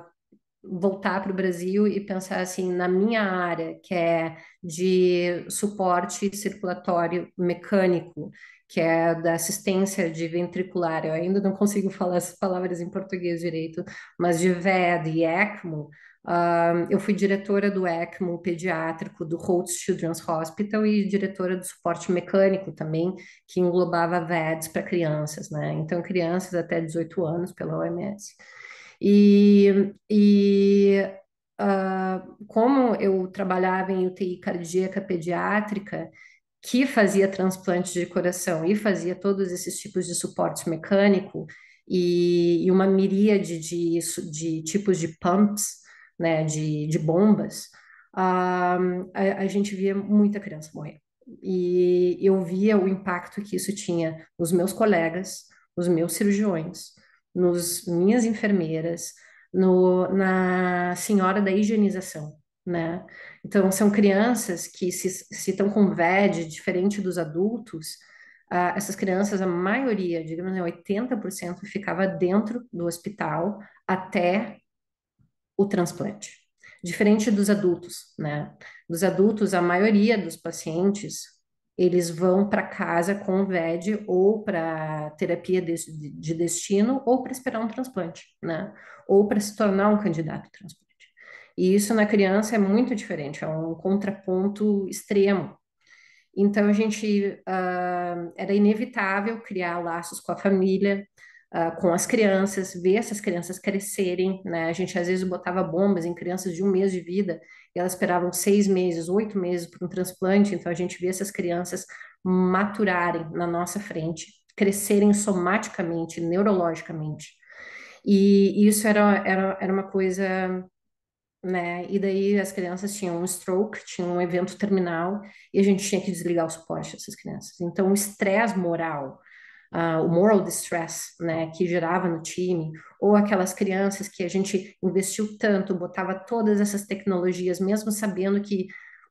voltar para o Brasil e pensar assim na minha área, que é de suporte circulatório mecânico, que é da assistência de ventricular. Eu ainda não consigo falar essas palavras em português direito, mas de VED e ECMO. Uh, eu fui diretora do ECMO pediátrico do Holtz Children's Hospital e diretora do suporte mecânico também, que englobava VEDs para crianças, né? Então, crianças até 18 anos pela OMS. E, e uh, como eu trabalhava em UTI cardíaca pediátrica, que fazia transplante de coração e fazia todos esses tipos de suporte mecânico e, e uma miríade de, de, tipos de pumps, né, de, de bombas, uh, a, a gente via muita criança morrer. E eu via o impacto que isso tinha nos meus colegas, nos meus cirurgiões, nos minhas enfermeiras, no, na senhora da higienização, né? Então, são crianças que se, estão com VED, diferente dos adultos, uh, essas crianças, a maioria, digamos, 80%, né, ficava dentro do hospital até o transplante. Diferente dos adultos, né? Dos adultos, a maioria dos pacientes eles vão para casa com o VED ou para terapia de, de, destino ou para esperar um transplante, né? Ou para se tornar um candidato a transplante. E isso na criança é muito diferente, é um contraponto extremo. Então a gente uh, era inevitável criar laços com a família, Uh, com as crianças, ver essas crianças crescerem, né? A gente às vezes botava bombas em crianças de um mês de vida e elas esperavam seis meses, oito meses para um transplante, então a gente vê essas crianças maturarem na nossa frente, crescerem somaticamente, neurologicamente. E isso era, era, era uma coisa né? E daí as crianças tinham um stroke, tinham um evento terminal, e a gente tinha que desligar o suporte dessas crianças. Então, o estresse moral, uh, o moral distress, né, que gerava no time, ou aquelas crianças que a gente investiu tanto, botava todas essas tecnologias, mesmo sabendo que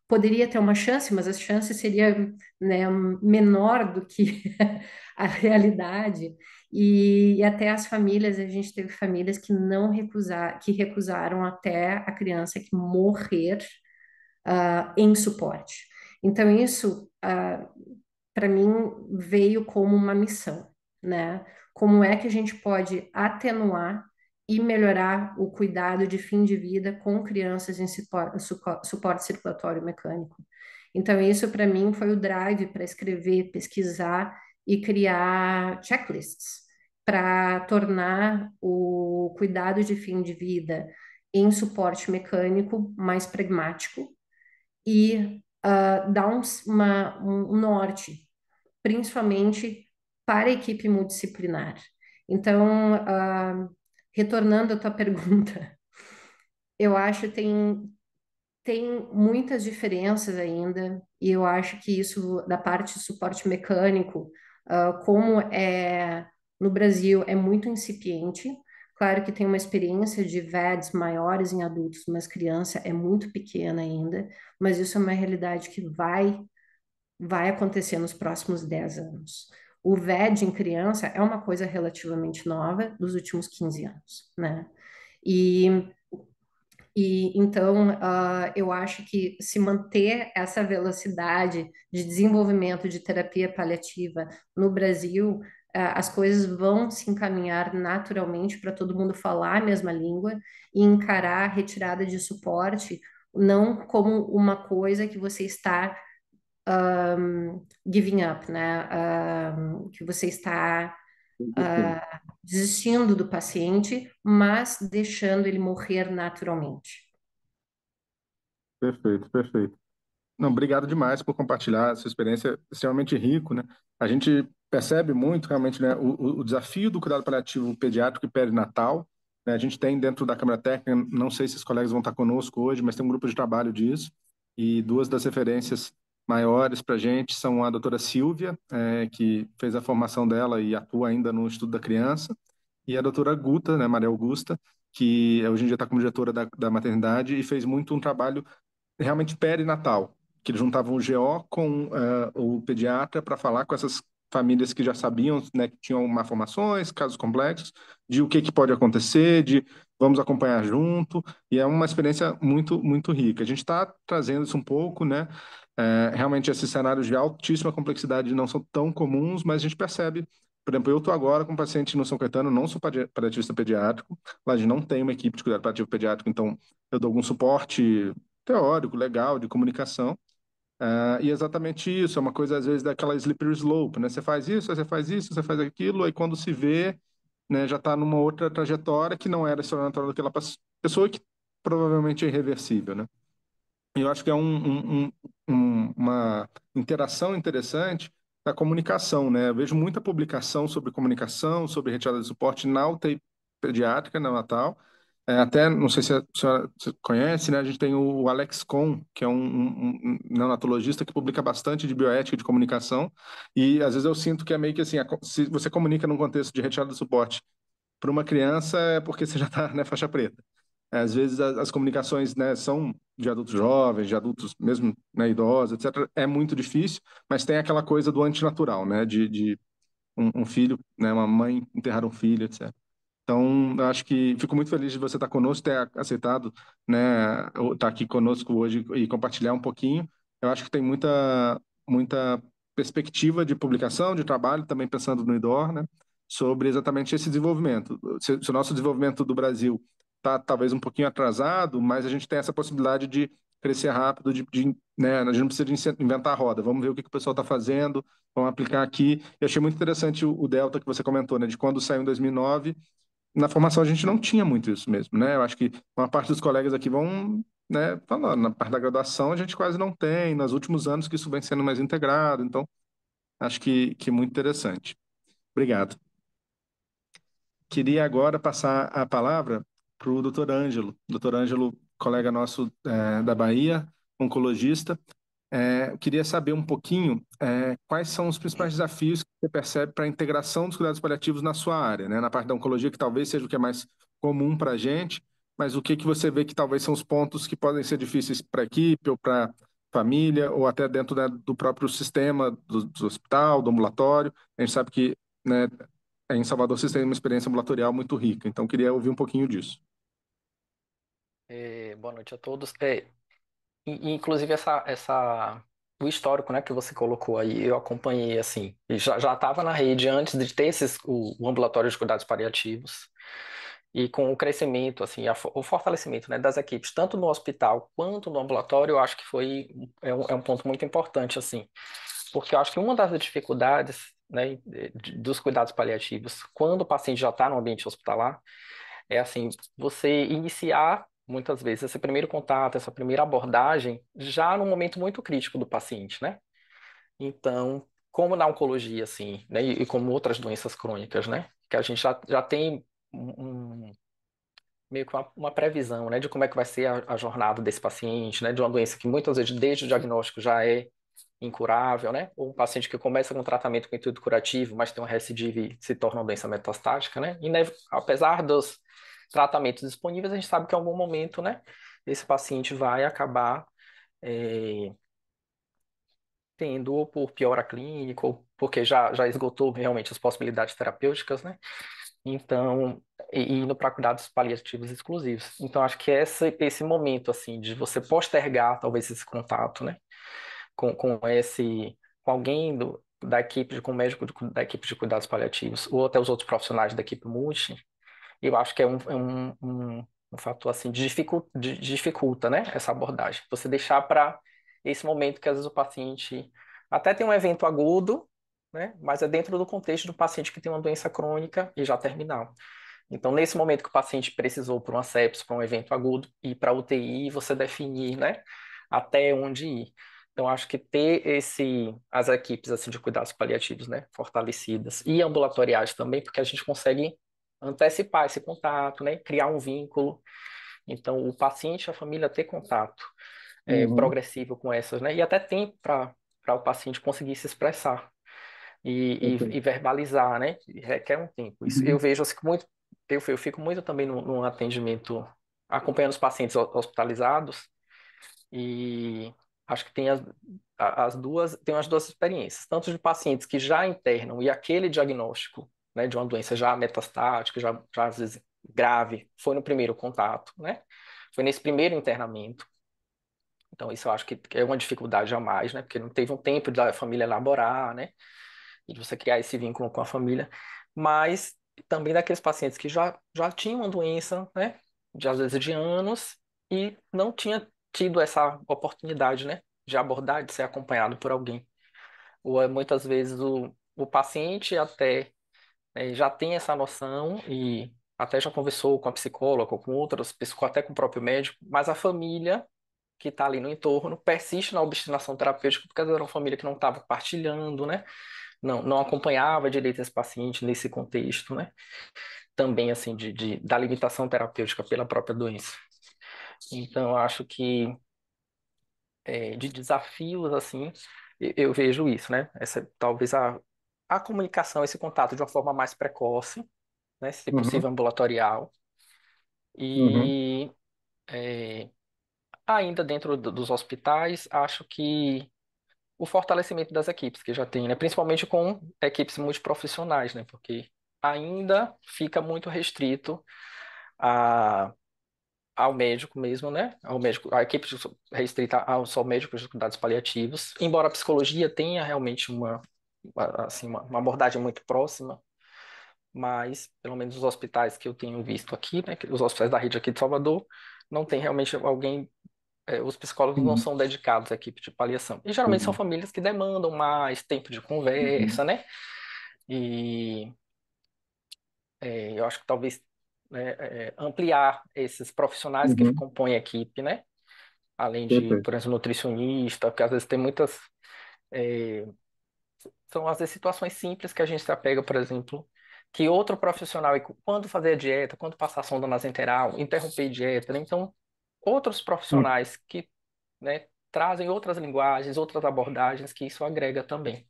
poderia ter uma chance, mas as chances seria né, menor do que a realidade. E, e, até as famílias, a gente teve famílias que não recusar, que recusaram até a criança que morrer uh, em suporte. Então isso uh, para mim veio como uma missão, né? Como é que a gente pode atenuar e melhorar o cuidado de fim de vida com crianças em suporte, circulatório mecânico. Então, isso para mim foi o drive para escrever, pesquisar e criar checklists para tornar o cuidado de fim de vida em suporte mecânico mais pragmático e uh, dar um, uma, um norte principalmente para a equipe multidisciplinar. Então, uh, retornando à tua pergunta, eu acho que tem, tem muitas diferenças ainda, e eu acho que isso da parte de suporte mecânico, uh, como é no Brasil, é muito incipiente. Claro que tem uma experiência de VEDs maiores em adultos, mas criança é muito pequena ainda, mas isso é uma realidade que vai vai acontecer nos próximos 10 anos. O VED em criança é uma coisa relativamente nova dos últimos 15 anos, né? E, e então uh, eu acho que se manter essa velocidade de desenvolvimento de terapia paliativa no Brasil, uh, as coisas vão se encaminhar naturalmente para todo mundo falar a mesma língua e encarar a retirada de suporte não como uma coisa que você está um, giving up, né? Um, que você está uh, desistindo do paciente, mas deixando ele morrer naturalmente. Perfeito, perfeito. Não, obrigado demais por compartilhar essa experiência extremamente rico, né? A gente percebe muito realmente né, o, o desafio do cuidado paliativo pediátrico e perinatal. Né? A gente tem dentro da Câmara Técnica, não sei se os colegas vão estar conosco hoje, mas tem um grupo de trabalho disso e duas das referências maiores para a gente são a doutora Silvia, é, que fez a formação dela e atua ainda no Estudo da Criança, e a doutora Guta, né, Maria Augusta, que é, hoje em dia está como diretora da, da maternidade e fez muito um trabalho realmente perinatal, que eles juntavam o GO com uh, o pediatra para falar com essas famílias que já sabiam, né, que tinham malformações, casos complexos, de o que, que pode acontecer, de vamos acompanhar junto, e é uma experiência muito, muito rica. A gente está trazendo isso um pouco, né, é, realmente, esses cenários de altíssima complexidade não são tão comuns, mas a gente percebe. Por exemplo, eu estou agora com um paciente no São Caetano, não sou paliativista pediátrico, lá a gente não tem uma equipe de cuidado paliativo pediátrico, então eu dou algum suporte teórico, legal, de comunicação. Uh, e é exatamente isso, é uma coisa às vezes daquela slippery slope, né? Você faz isso, você faz isso, você faz aquilo, aí quando se vê, né, já está numa outra trajetória que não era a trajetória daquela pessoa que provavelmente é irreversível, né? Eu acho que é um, um, um, uma interação interessante da comunicação, né? Eu vejo muita publicação sobre comunicação, sobre retirada de suporte na UTI pediátrica né, na É, até, não sei se a senhora conhece, né? A gente tem o Alex Com, que é um, um, neonatologista que publica bastante de bioética e de comunicação. E às vezes eu sinto que é meio que assim, a, se você comunica num contexto de retirada de suporte para uma criança, é porque você já está na né, faixa preta. É, às vezes as, as comunicações né, são de adultos jovens, de adultos mesmo né, idosos, etc. É muito difícil, mas tem aquela coisa do antinatural, né? De, de um, um, filho, né, uma mãe enterrar um filho, etc. Então, acho que fico muito feliz de você estar conosco, ter aceitado, né, estar aqui conosco hoje e compartilhar um pouquinho. Eu acho que tem muita, muita perspectiva de publicação, de trabalho, também pensando no IDOR, né, sobre exatamente esse desenvolvimento. Se, se o nosso desenvolvimento do Brasil está talvez um pouquinho atrasado, mas a gente tem essa possibilidade de crescer rápido, de, de né, a gente não precisa inventar a roda, vamos ver o que, que o pessoal está fazendo, vamos aplicar aqui. Eu achei muito interessante o, o, delta que você comentou, né, de quando saiu em 2009, na formação a gente não tinha muito isso mesmo, né? Eu acho que uma parte dos colegas aqui vão né, na parte da graduação a gente quase não tem, nos últimos anos que isso vem sendo mais integrado, então acho que, que muito interessante. Obrigado. Queria agora passar a palavra para o doutor Ângelo. Doutor Ângelo, colega nosso é, da Bahia, oncologista. É, eu queria saber um pouquinho é, quais são os principais desafios que você percebe para a integração dos cuidados paliativos na sua área, né? na parte da oncologia, que talvez seja o que é mais comum para a gente, mas o que, que você vê que talvez são os pontos que podem ser difíceis para a equipe ou para a família, ou até dentro né, do próprio sistema do, do hospital, do ambulatório. A gente sabe que né, é, em Salvador vocês têm uma experiência ambulatorial muito rica, então queria ouvir um pouquinho disso. É, boa noite a todos. É, inclusive essa, essa o histórico, né, que você colocou aí, eu acompanhei assim, já já estava na rede antes de ter esses o, o ambulatório de cuidados paliativos. E com o crescimento, assim, a o fortalecimento, né, das equipes, tanto no hospital quanto no ambulatório, eu acho que foi é um, é um ponto muito importante, assim porque eu acho que uma das dificuldades né, dos cuidados paliativos, quando o paciente já está no ambiente hospitalar, é assim, você iniciar muitas vezes esse primeiro contato, essa primeira abordagem, já num momento muito crítico do paciente, né? Então, como na oncologia, assim, né, e como outras doenças crônicas, né? Que a gente já, já tem um, meio que uma, uma, previsão, né? De como é que vai ser a, a jornada desse paciente, né? De uma doença que muitas vezes, desde o diagnóstico, já é incurável, né? Ou um paciente que começa com um tratamento com intuito curativo, mas tem um recidivo e se torna uma doença metastática, né? E né, apesar dos tratamentos disponíveis, a gente sabe que em algum momento, né, esse paciente vai acabar é, tendo ou por piora clínica, ou porque já, já esgotou realmente as possibilidades terapêuticas, né? Então, e indo para cuidados paliativos exclusivos. Então, acho que esse, esse momento, assim, de você postergar talvez esse contato, né? com, com esse com alguém do, da equipe, de, com o médico de, da equipe de cuidados paliativos, ou até os outros profissionais da equipe multi, eu acho que é um, é um, um, um fator assim, de dificulta, de, dificulta né, essa abordagem. Você deixar para esse momento que às vezes o paciente até tem um evento agudo, né, mas é dentro do contexto do paciente que tem uma doença crônica e já terminal. Então, nesse momento que o paciente precisou para uma sepsis, para um evento agudo, e para UTI, você definir né, até onde ir. Então, acho que ter esse, as equipes assim de cuidados paliativos né, fortalecidas e ambulatoriais também, porque a gente consegue antecipar esse contato, né, criar um vínculo. Então, o paciente e a família ter contato é, uhum. progressivo com essas, né, e até tempo para o paciente conseguir se expressar e, e, e verbalizar, né, requer um tempo. Isso, uhum. Eu vejo assim, muito, eu, eu fico muito também no, no atendimento, acompanhando os pacientes hospitalizados, e acho que tem as, as duas, tem as duas experiências, tanto de pacientes que já internam e aquele diagnóstico né, de uma doença já metastática, já, já às vezes grave, foi no primeiro contato, né? Foi nesse primeiro internamento. Então, isso eu acho que é uma dificuldade a mais, né? Porque não teve um tempo da família elaborar, né? E de você criar esse vínculo com a família. Mas também daqueles pacientes que já, já tinham uma doença, né? De, às vezes de anos e não tinha tido essa oportunidade, né, de abordar, de ser acompanhado por alguém. Ou é, muitas vezes o, o paciente até é, já tem essa noção e até já conversou com a psicóloga, ou com outras pessoas, até com o próprio médico, mas a família que está ali no entorno persiste na obstinação terapêutica porque era uma família que não estava partilhando, né? Não, não acompanhava direito esse paciente nesse contexto, né? Também, assim, de, de da limitação terapêutica pela própria doença. Então, acho que é, de desafios, assim, eu vejo isso, né? Essa, talvez a, a comunicação, esse contato de uma forma mais precoce, né? Se uhum. possível, uhum. ambulatorial. E uhum. é, ainda dentro do, dos hospitais, acho que o fortalecimento das equipes que já tem, né? Principalmente com equipes multiprofissionais, né? Porque ainda fica muito restrito a ao médico mesmo, né? Ao médico, a equipe restrita ao só médico de cuidados paliativos. Embora a psicologia tenha realmente uma, assim, uma, uma, abordagem muito próxima, mas pelo menos os hospitais que eu tenho visto aqui, né, os hospitais da rede aqui de Salvador, não tem realmente alguém é, os psicólogos uhum. não são dedicados à equipe de paliação. E geralmente uhum. são famílias que demandam mais tempo de conversa, uhum. né? E é, eu acho que talvez né, é, é, ampliar esses profissionais uhum. que compõem a equipe, né? Além de, por exemplo, nutricionista, porque às vezes tem muitas. É, são às vezes situações simples que a gente se apega, por exemplo, que outro profissional, quando fazer a dieta, quando passar a sonda nasenteral, interromper a dieta, né? então outros hum. profissionais que né, trazem outras linguagens, outras abordagens, que isso agrega também.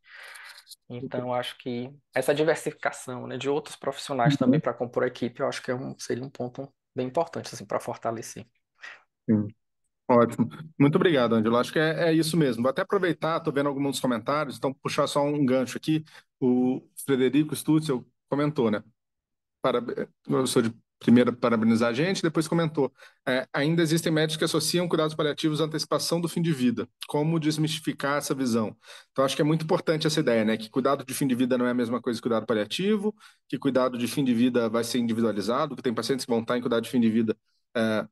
Então, acho que essa diversificação né, de outros profissionais uhum. também para compor a equipe, eu acho que é um, seria um ponto bem importante assim, para fortalecer. Sim. Ótimo. Muito obrigado, Angelo. Acho que é, é isso mesmo. Vou até aproveitar, estou vendo alguns comentários, então puxar só um gancho aqui. O Frederico Stutzel comentou, né? Para, eu sou de primeiro parabenizar a gente, depois comentou. É, ainda existem médicos que associam cuidados paliativos à antecipação do fim de vida. Como desmistificar essa visão? Então, acho que é muito importante essa ideia, né? Que cuidado de fim de vida não é a mesma coisa que cuidado paliativo, que cuidado de fim de vida vai ser individualizado, que tem pacientes que vão estar em cuidado de fim de vida é,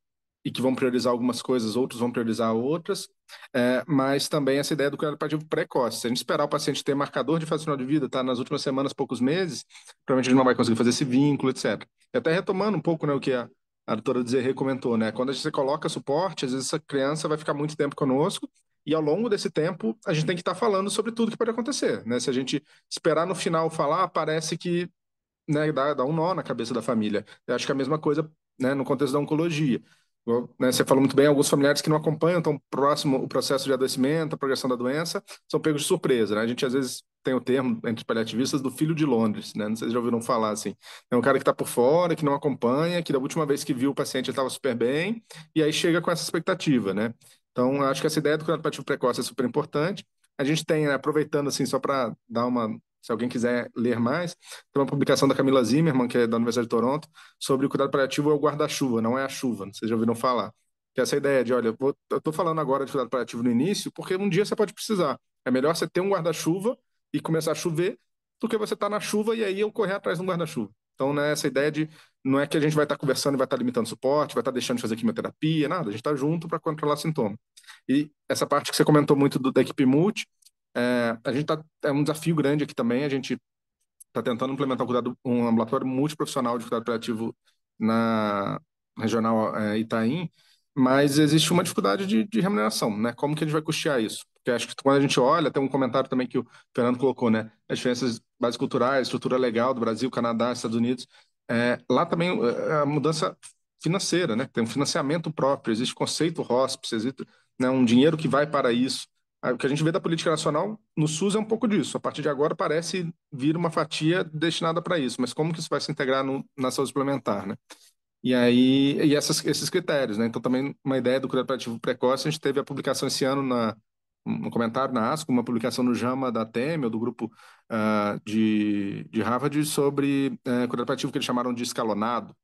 e que vão priorizar algumas coisas, outros vão priorizar outras, é, mas também essa ideia do curativo precoce. Se a gente esperar o paciente ter marcador de fase final de vida, tá nas últimas semanas, poucos meses, provavelmente ele não vai conseguir fazer esse vínculo, etc. E até retomando um pouco né, o que a, a doutora Dizerre comentou, né? Quando a gente coloca suporte, às vezes essa criança vai ficar muito tempo conosco, e ao longo desse tempo, a gente tem que estar tá falando sobre tudo que pode acontecer, né? Se a gente esperar no final falar, parece que né, dá, dá um nó na cabeça da família. Eu acho que é a mesma coisa né, no contexto da oncologia. Né, você falou muito bem, alguns familiares que não acompanham tão próximo o processo de adoecimento, a progressão da doença, são pegos de surpresa. Né? A gente às vezes tem o termo entre paliativistas do filho de Londres, né? Não sei se já ouviram falar assim. É um cara que está por fora, que não acompanha, que da última vez que viu o paciente estava super bem, e aí chega com essa expectativa, né? Então, acho que essa ideia do cuidado paliativo precoce é super importante. A gente tem, né, aproveitando assim, só para dar uma se alguém quiser ler mais, tem uma publicação da Camila Zimmerman, que é da Universidade de Toronto, sobre o cuidado paliativo é o guarda-chuva, não é a chuva, vocês já ouviram falar. Que é essa ideia de, olha, vou, eu estou falando agora de cuidado paliativo no início, porque um dia você pode precisar. É melhor você ter um guarda-chuva e começar a chover do que você estar tá na chuva e aí eu correr atrás de um guarda-chuva. Então, né, essa ideia de não é que a gente vai estar tá conversando e vai estar tá limitando suporte, vai estar tá deixando de fazer quimioterapia, nada, a gente está junto para controlar sintoma. E essa parte que você comentou muito do, da equipe multi, é, a gente tá, é um desafio grande aqui também, a gente está tentando implementar um, cuidado, um ambulatório multiprofissional de cuidado paliativo na regional é, Itaim, mas existe uma dificuldade de, de, remuneração, né? Como que a gente vai custear isso? Porque acho que quando a gente olha, tem um comentário também que o Fernando colocou, né? As diferenças base culturais, estrutura legal do Brasil, Canadá, Estados Unidos. É, lá também é, é a mudança financeira, né? Tem um financiamento próprio, existe conceito hospice, existe né, um dinheiro que vai para isso. Ah, o que a gente vê da política nacional no SUS é um pouco disso. A partir de agora parece vir uma fatia destinada para isso, mas como que isso vai se integrar no, na saúde suplementar, né? E aí, e essas, esses critérios, né? Então também uma ideia do cuidado paliativo precoce, a gente teve a publicação esse ano na um comentário na ASCO, uma publicação no JAMA da TEMEL, do grupo uh, de, de Harvard, sobre uh, eh, cuidado paliativo que eles chamaram de escalonado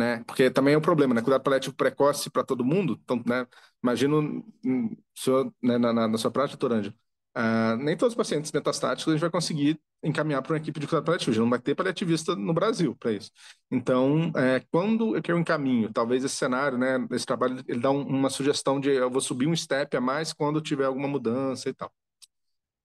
né? Porque também é um problema, né? Cuidado paliativo precoce para todo mundo, então, né? Imagino, hum, senhor, né, na, na, na, sua prática, doutor Ângelo, uh, ah, nem todos os pacientes metastáticos a gente vai conseguir encaminhar para uma equipe de cuidado paliativo, já não vai ter paliativista no Brasil para isso. Então, é, quando é eu quero talvez esse cenário, né, esse trabalho, ele dá um, uma sugestão de eu vou subir um step a mais quando tiver alguma mudança e tal.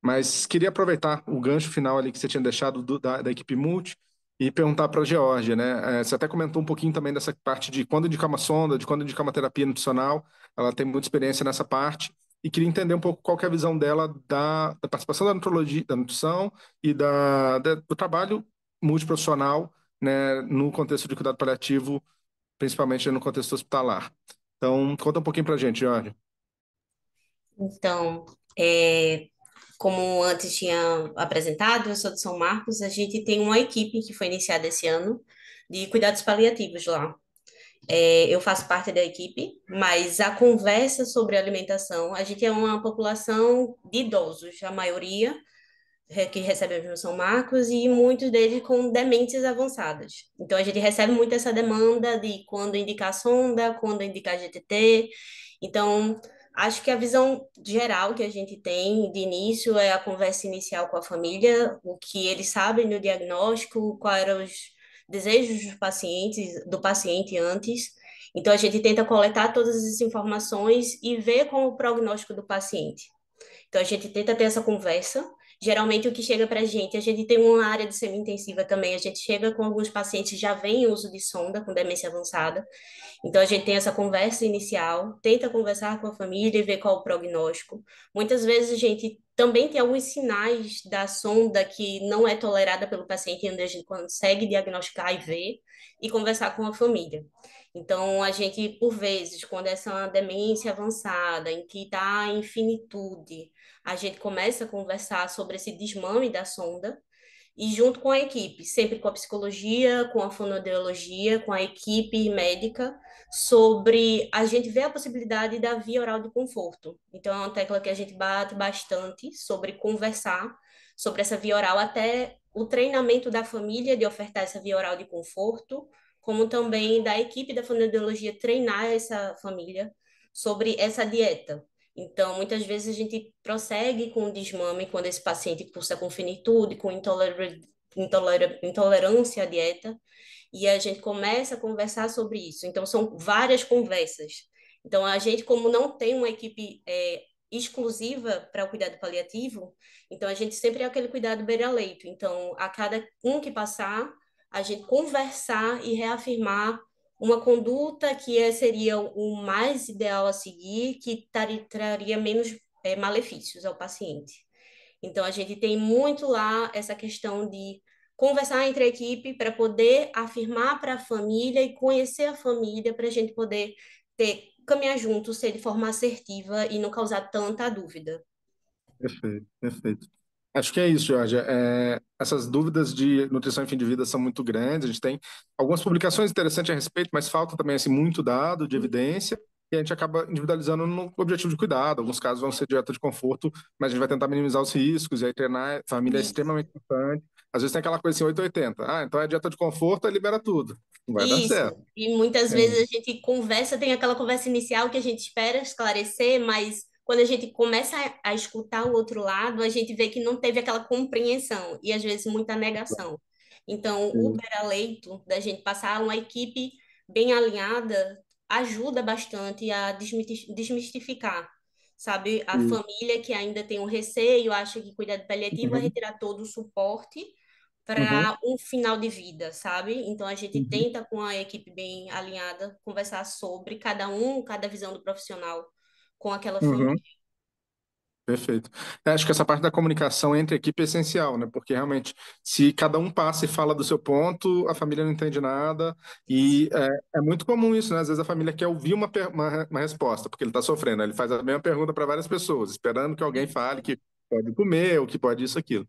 Mas queria aproveitar o gancho final ali que você tinha deixado do, da, da equipe multi, e perguntar para a Georgia, né? É, você até comentou um pouquinho também dessa parte de quando indicar uma sonda, de quando indicar uma terapia nutricional. Ela tem muita experiência nessa parte e queria entender um pouco qual é a visão dela da, da participação da nutrologia, da nutrição e da, da, do trabalho multiprofissional, né, no contexto de cuidado paliativo, principalmente no contexto hospitalar. Então, conta um pouquinho para a gente, Georgia. Então, é, como antes tinha apresentado, eu sou de São Marcos, a gente tem uma equipe que foi iniciada esse ano de cuidados paliativos lá. É, eu faço parte da equipe, mas a conversa sobre alimentação, a gente é uma população de idosos, a maioria que recebe a São Marcos e muitos deles com demências avançadas. Então a gente recebe muito essa demanda de quando indicar sonda, quando indicar GTT. Então Acho que a visão geral que a gente tem de início é a conversa inicial com a família, o que eles sabem do diagnóstico, quais eram os desejos dos pacientes, do paciente antes. Então, a gente tenta coletar todas as informações e ver como o prognóstico do paciente. Então, a gente tenta ter essa conversa. Geralmente, o que chega para a gente, a gente tem uma área de semi-intensiva também, a gente chega com alguns pacientes já vem em uso de sonda, com demência avançada. Então, a gente tem essa conversa inicial, tenta conversar com a família e ver qual o prognóstico. Muitas vezes a gente também tem alguns sinais da sonda que não é tolerada pelo paciente, onde a gente consegue diagnosticar e ver, e conversar com a família. Então, a gente, por vezes, quando é essa é uma demência avançada, em que está a infinitude, a gente começa a conversar sobre esse desmame da sonda, e junto com a equipe, sempre com a psicologia, com a fonoaudiologia, com a equipe médica, sobre a gente ver a possibilidade da via oral de conforto. Então, é uma tecla que a gente bate bastante sobre conversar sobre essa via oral, até o treinamento da família de ofertar essa via oral de conforto, como também da equipe da fonoaudiologia treinar essa família sobre essa dieta, então, muitas vezes a gente prossegue com o desmame quando esse paciente cursa com finitude, com intoler... Intoler... intolerância à dieta, e a gente começa a conversar sobre isso. Então, são várias conversas. Então, a gente, como não tem uma equipe é, exclusiva para o cuidado paliativo, então a gente sempre é aquele cuidado beira-leito. Então, a cada um que passar, a gente conversar e reafirmar uma conduta que é, seria o mais ideal a seguir, que traria menos é, malefícios ao paciente. Então, a gente tem muito lá essa questão de conversar entre a equipe para poder afirmar para a família e conhecer a família para a gente poder ter caminhar junto, ser de forma assertiva e não causar tanta dúvida. Perfeito, perfeito. Acho que é isso, Jorge. É, essas dúvidas de nutrição em fim de vida são muito grandes. A gente tem algumas publicações interessantes a respeito, mas falta também assim, muito dado de evidência. E a gente acaba individualizando no objetivo de cuidado. Alguns casos vão ser dieta de conforto, mas a gente vai tentar minimizar os riscos. E aí, treinar a família é extremamente importante. Às vezes tem aquela coisa assim, 880. Ah, então é dieta de conforto, libera tudo. Não vai Isso. dar certo. E muitas é. vezes a gente conversa, tem aquela conversa inicial que a gente espera esclarecer, mas quando a gente começa a, escutar o outro lado, a gente vê que não teve aquela compreensão e às vezes muita negação. Então, o Uber da gente passar uma equipe bem alinhada, ajuda bastante a desmistificar, sabe? A família que ainda tem um receio, acha que cuidado paliativo é uhum. é retirar todo o suporte para uhum. um final de vida, sabe? Então, a gente uhum. tenta, com a equipe bem alinhada, conversar sobre cada um, cada visão do profissional com aquela uhum. família. Perfeito. Eu é, acho que essa parte da comunicação entre equipe é essencial, né? Porque realmente, se cada um passa e fala do seu ponto, a família não entende nada. E é, é muito comum isso, né? Às vezes a família quer ouvir uma, uma, uma resposta, porque ele está sofrendo. Né? Ele faz a mesma pergunta para várias pessoas, esperando que alguém fale que pode comer ou que pode isso, aquilo.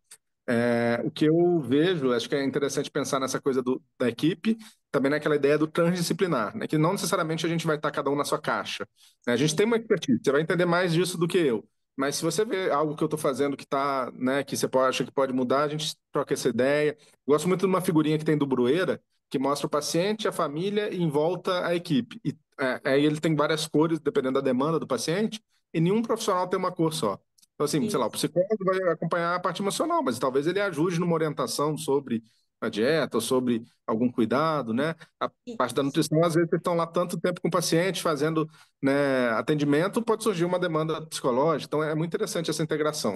É, o que eu vejo, acho que é interessante pensar nessa coisa do, da equipe, também naquela ideia do transdisciplinar, né? que não necessariamente a gente vai estar cada um na sua caixa. Né? A gente tem uma expertise, você vai entender mais disso do que eu. Mas se você vê algo que eu estou fazendo que tá, né, que você pode, acha que pode mudar, a gente troca essa ideia. Gosto muito de uma figurinha que tem do Brueira, que mostra o paciente, a família e em volta a equipe. E é, aí ele tem várias cores, dependendo da demanda do paciente, e nenhum profissional tem uma cor só. Então, assim, sei lá, o psicólogo vai acompanhar a parte emocional, mas talvez ele ajude numa orientação sobre a dieta, sobre algum cuidado, né? A Isso. parte da nutrição, às vezes, estão lá tanto tempo com o paciente, fazendo né, atendimento, pode surgir uma demanda psicológica. Então, é muito interessante essa integração.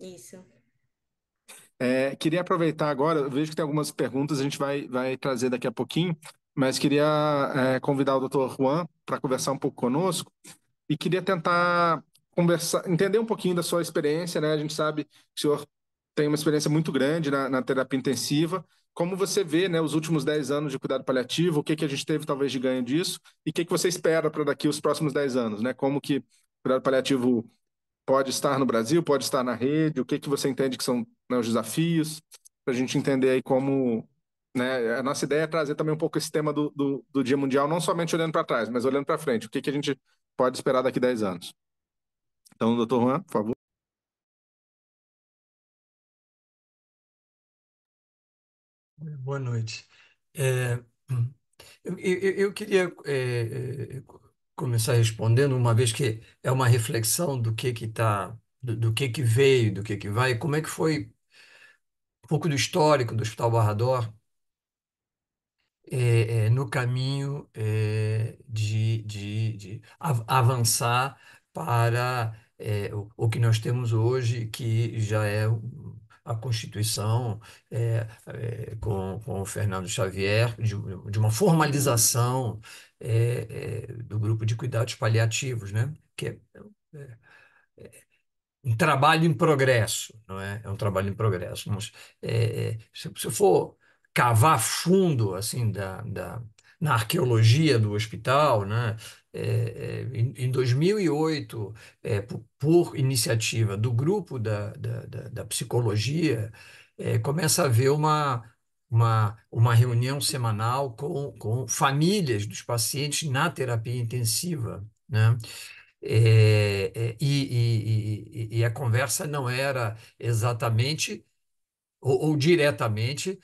Isso. É, queria aproveitar agora, eu vejo que tem algumas perguntas, a gente vai, vai trazer daqui a pouquinho, mas queria é, convidar o doutor Juan para conversar um pouco conosco e queria tentar conversar, entender um pouquinho da sua experiência, né? A gente sabe que o senhor tem uma experiência muito grande na, na terapia intensiva. Como você vê né, os últimos 10 anos de cuidado paliativo, o que, que a gente teve talvez de ganho disso e o que, que você espera para daqui os próximos 10 anos? Né? Como que o cuidado paliativo pode estar no Brasil, pode estar na rede, o que, que você entende que são né, os desafios, para a gente entender aí como... Né, a nossa ideia é trazer também um pouco esse tema do, do, do Dia Mundial, não somente olhando para trás, mas olhando para frente. O que, que a gente pode esperar daqui 10 anos? Então, doutor Juan, por favor. Boa noite. É, eu, eu, queria é, é, é, começar respondendo, uma vez que é uma reflexão do que que está, do, do, que que veio, do que que vai, como é que foi um pouco do histórico do Hospital Barrador é, é, no caminho de, de, de avançar para é, o, o que nós temos hoje, que já é a Constituição é, é, com, com o Fernando Xavier, de, de uma formalização é, é do grupo de cuidados paliativos, né? que é, é, é, um trabalho em progresso, não é? É um trabalho em progresso. Mas, se, se for cavar fundo assim da, da, na arqueologia do hospital, né? É, é, em 2008, é, por, por, iniciativa do grupo da, da, da, da psicologia, é, começa a haver uma, uma, uma reunião semanal com, com famílias dos pacientes na terapia intensiva. Né? É, é, e, e, e, e, a conversa não era exatamente ou, ou diretamente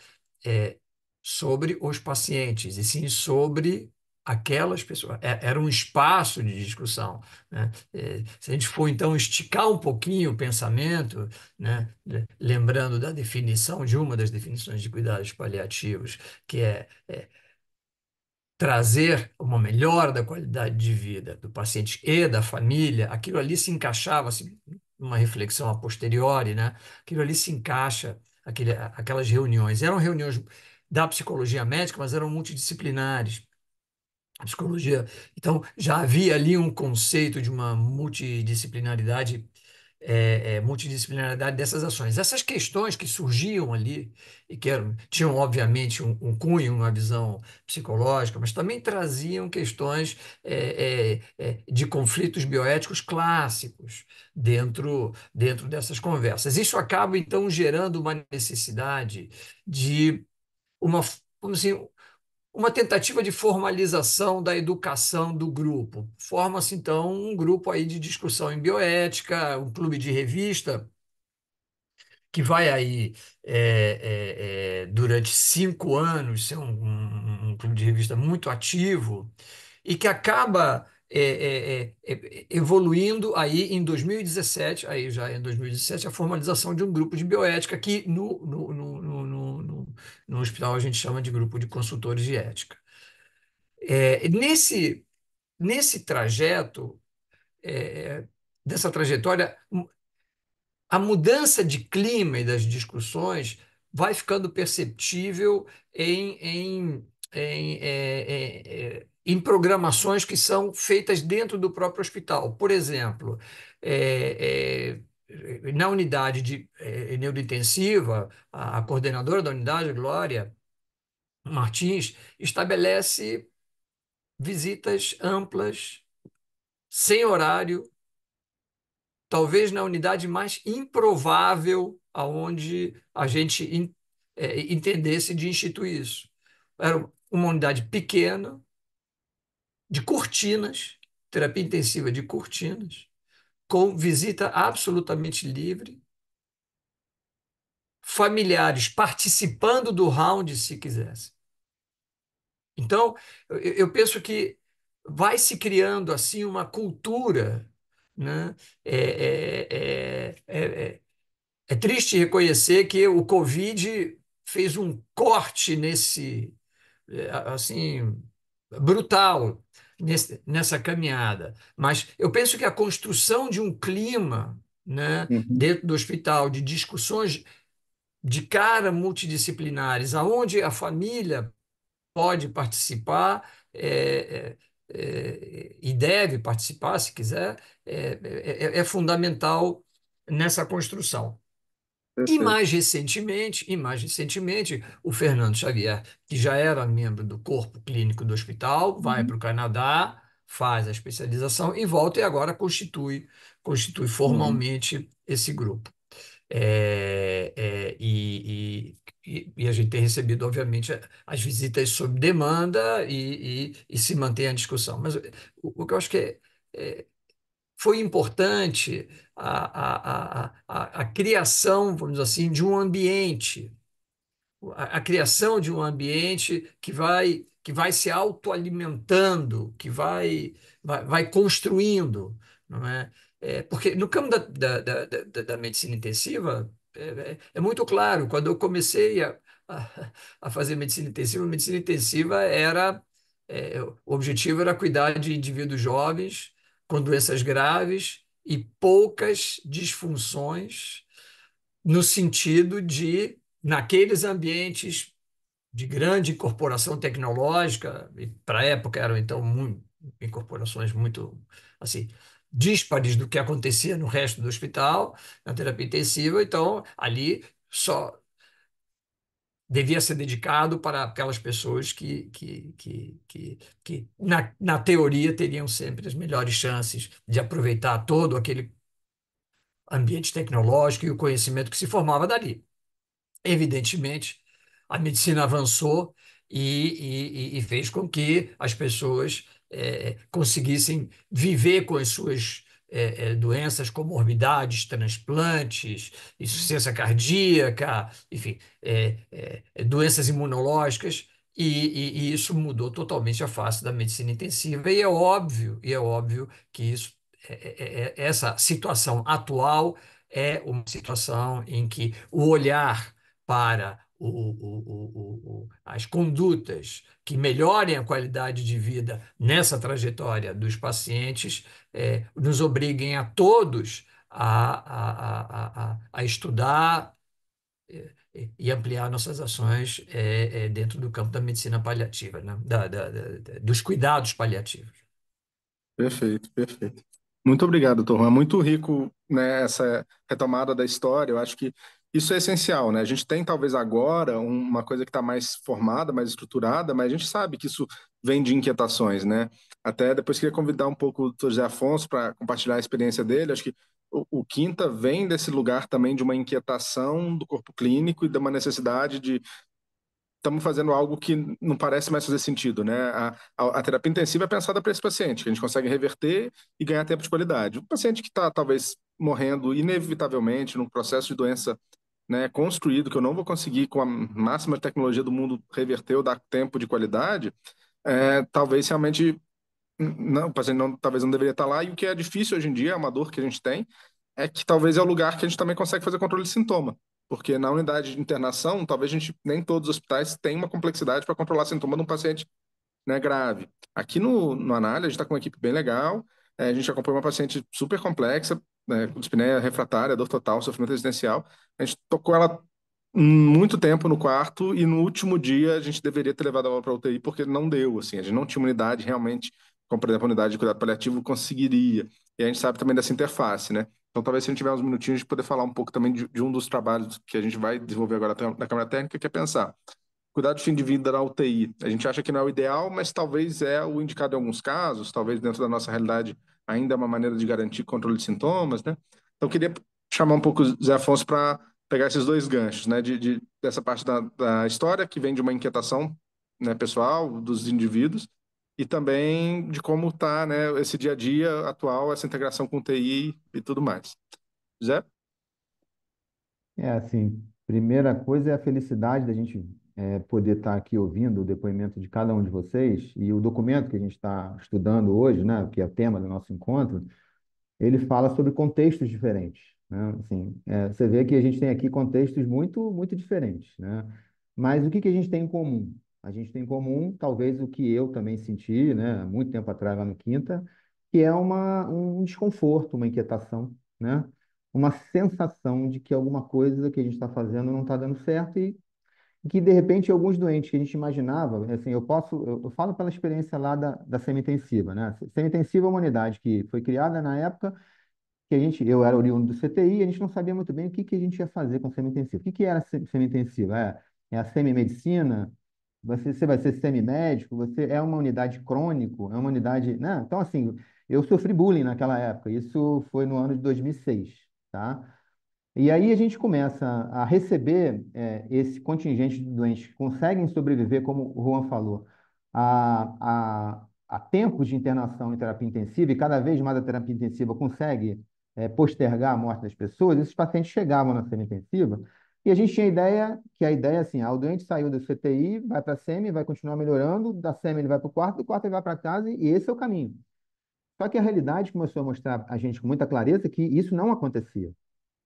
sobre os pacientes, e sim sobre aquelas pessoas. É, era um espaço de discussão. Né? É, se a gente for, então, esticar um pouquinho o pensamento, né? lembrando da definição, de uma das definições de cuidados paliativos, que é, é trazer uma melhora da qualidade de vida do paciente e da família, aquilo ali se encaixava, assim, uma reflexão a posteriori, né? aquilo ali se encaixa, aquele, aquelas reuniões. Eram reuniões da psicologia médica, mas eram multidisciplinares. A psicologia, então, já havia ali um conceito de uma multidisciplinaridade, é, é, multidisciplinaridade dessas ações. Essas questões que surgiam ali, e que eram, tinham, obviamente, um, um cunho, uma visão psicológica, mas também traziam questões é, é, é de conflitos bioéticos clássicos dentro, dentro dessas conversas. Isso acaba, então, gerando uma necessidade de uma, vamos dizer, uma tentativa de formalização da educação do grupo. Forma-se, então, um grupo aí de discussão em bioética, um clube de revista, que vai aí, é, é, é, durante cinco anos, ser um, um, um, clube de revista muito ativo, e que acaba é, é, é, evoluindo aí em 2017, aí já em 2017, a formalização de um grupo de bioética que no, no, no, no no hospital a gente chama de grupo de consultores de ética. É, nesse, nesse trajeto, é, dessa trajetória, a mudança de clima e das discussões vai ficando perceptível em, em, em, é, é, é em programações que são feitas dentro do próprio hospital. Por exemplo, é, é na unidade de é, neurointensiva, a, a, coordenadora da unidade, Glória Martins, estabelece visitas amplas, sem horário, talvez na unidade mais improvável aonde a gente in, eh, é, entendesse de instituir isso. Era uma unidade pequena, de cortinas, terapia intensiva de cortinas, com visita absolutamente livre, familiares participando do round, se quisesse. Então, eu, penso que vai se criando assim uma cultura, né? É, é, é, é triste reconhecer que o Covid fez um corte nesse, assim, brutal nesse, nessa caminhada. Mas eu penso que a construção de um clima né, uhum. dentro do hospital, de discussões de cara multidisciplinares, aonde a família pode participar é, é, é e deve participar, se quiser, é, é, é, é fundamental nessa construção. E mais recentemente, e mais recentemente, o Fernando Xavier, que já era membro do corpo clínico do hospital, vai uhum. para o Canadá, faz a especialização e volta e agora constitui, constitui uhum. formalmente uhum. esse grupo. É, é, e, e, e, a gente tem recebido, obviamente, as visitas sob demanda e, e, e se mantém a discussão. Mas o, o que eu acho que é, é foi importante a, a, a, a criação, vamos dizer assim, de um ambiente, a, a criação de um ambiente que vai que vai se autoalimentando, que vai, vai, vai, construindo, não é? é porque no campo da, da, da, da medicina intensiva, é, é, é, muito claro, quando eu comecei a, a, a fazer medicina intensiva, medicina intensiva era, é, o objetivo era cuidar de indivíduos jovens com doenças graves, e poucas disfunções no sentido de, naqueles ambientes de grande incorporação tecnológica, e para época eram então muito, incorporações muito assim díspares do que acontecia no resto do hospital, na terapia intensiva, então ali só devia ser dedicado para aquelas pessoas que, que, que, que, que na, na teoria, teriam sempre as melhores chances de aproveitar todo aquele ambiente tecnológico e o conhecimento que se formava dali. Evidentemente, a medicina avançou e, e, e fez com que as pessoas é, conseguissem viver com as suas é, é, doenças, comorbidades, transplantes, insuficiência cardíaca, enfim, é, é, doenças imunológicas, e, e, e, isso mudou totalmente a face da medicina intensiva, e é óbvio, e é óbvio que isso, é, é, essa situação atual é uma situação em que o olhar para o, o, o, as condutas que melhorem a qualidade de vida nessa trajetória dos pacientes é, nos obriguem a todos a, a, a, a estudar é, é, e ampliar nossas ações é, é, dentro do campo da medicina paliativa, né? da, da, da, dos cuidados paliativos. Perfeito, perfeito. Muito obrigado, doutor Muito rico né, essa retomada da história. Eu acho que isso é essencial, né? A gente tem talvez agora uma coisa que está mais formada, mais estruturada, mas a gente sabe que isso vem de inquietações, né? Até depois queria convidar um pouco o Dr. José Afonso para compartilhar a experiência dele. Acho que o, o, Quinta vem desse lugar também de uma inquietação do corpo clínico e de uma necessidade de estamos fazendo algo que não parece mais fazer sentido, né? A, a, a terapia intensiva é pensada para esse paciente, que a gente consegue reverter e ganhar tempo de qualidade. Um paciente que está talvez morrendo inevitavelmente num processo de doença né, construído, que eu não vou conseguir com a máxima tecnologia do mundo reverter ou dar tempo de qualidade, é, talvez realmente não, o paciente não, talvez não deveria estar lá. E o que é difícil hoje em dia, é uma dor que a gente tem, é que talvez é o lugar que a gente também consegue fazer controle de sintoma. Porque na unidade de internação, talvez a gente, nem todos os hospitais têm uma complexidade para controlar sintoma de um paciente né, grave. Aqui no, no Anália, a gente está com uma equipe bem legal, é, a gente acompanha uma paciente super complexa, né, dispneia refratária, dor total, sofrimento residencial. A gente tocou ela muito tempo no quarto e no último dia a gente deveria ter levado ela para UTI porque não deu, assim, a gente não tinha unidade realmente, como por exemplo a unidade de cuidado paliativo conseguiria. E a gente sabe também dessa interface, né? Então talvez se a gente tiver uns minutinhos de poder falar um pouco também de, de um dos trabalhos que a gente vai desenvolver agora na Câmara Técnica, que é pensar cuidado de fim de vida na UTI. A gente acha que não é o ideal, mas talvez é o indicado em alguns casos, talvez dentro da nossa realidade ainda é uma maneira de garantir controle de sintomas, né? Então, queria chamar um pouco o Zé Afonso para pegar esses dois ganchos, né? De, de dessa parte da, da, história, que vem de uma inquietação né, pessoal dos indivíduos, e também de como está né, esse dia a dia atual, essa integração com o TI e tudo mais. Zé? É assim, primeira coisa é a felicidade da gente é, poder estar aqui ouvindo o depoimento de cada um de vocês e o documento que a gente está estudando hoje, né, que é o tema do nosso encontro, ele fala sobre contextos diferentes. Né? Assim, é, você vê que a gente tem aqui contextos muito, muito diferentes. Né? Mas o que, que a gente tem em comum? A gente tem em comum, talvez, o que eu também senti, né, muito tempo atrás, lá no Quinta, que é uma, um desconforto, uma inquietação, né? uma sensação de que alguma coisa que a gente está fazendo não está dando certo e que de repente alguns doentes que a gente imaginava, assim, eu posso, eu, eu falo pela experiência lá da, da semi-intensiva, né? Semi-intensiva é uma unidade que foi criada na época que a gente, eu era oriundo do CTI, a gente não sabia muito bem o que, que a gente ia fazer com semi-intensiva. O que, que era semi-intensiva? É, é a semi-medicina? Você, você vai ser semi-médico? Você é uma unidade crônico? É uma unidade, né? Então, assim, eu sofri bullying naquela época. Isso foi no ano de 2006, tá? E aí a gente começa a receber é, esse contingente de doentes que conseguem sobreviver, como o Juan falou, a, a, a tempos de internação em terapia intensiva, e cada vez mais a terapia intensiva consegue é, postergar a morte das pessoas, esses pacientes chegavam na semi intensiva, e a gente tinha a ideia que a ideia é assim, ah, o doente saiu do CTI, vai para a SEMI, vai continuar melhorando, da SEMI ele vai para o quarto, do quarto ele vai para casa, e esse é o caminho. Só que a realidade começou a mostrar a gente com muita clareza que isso não acontecia.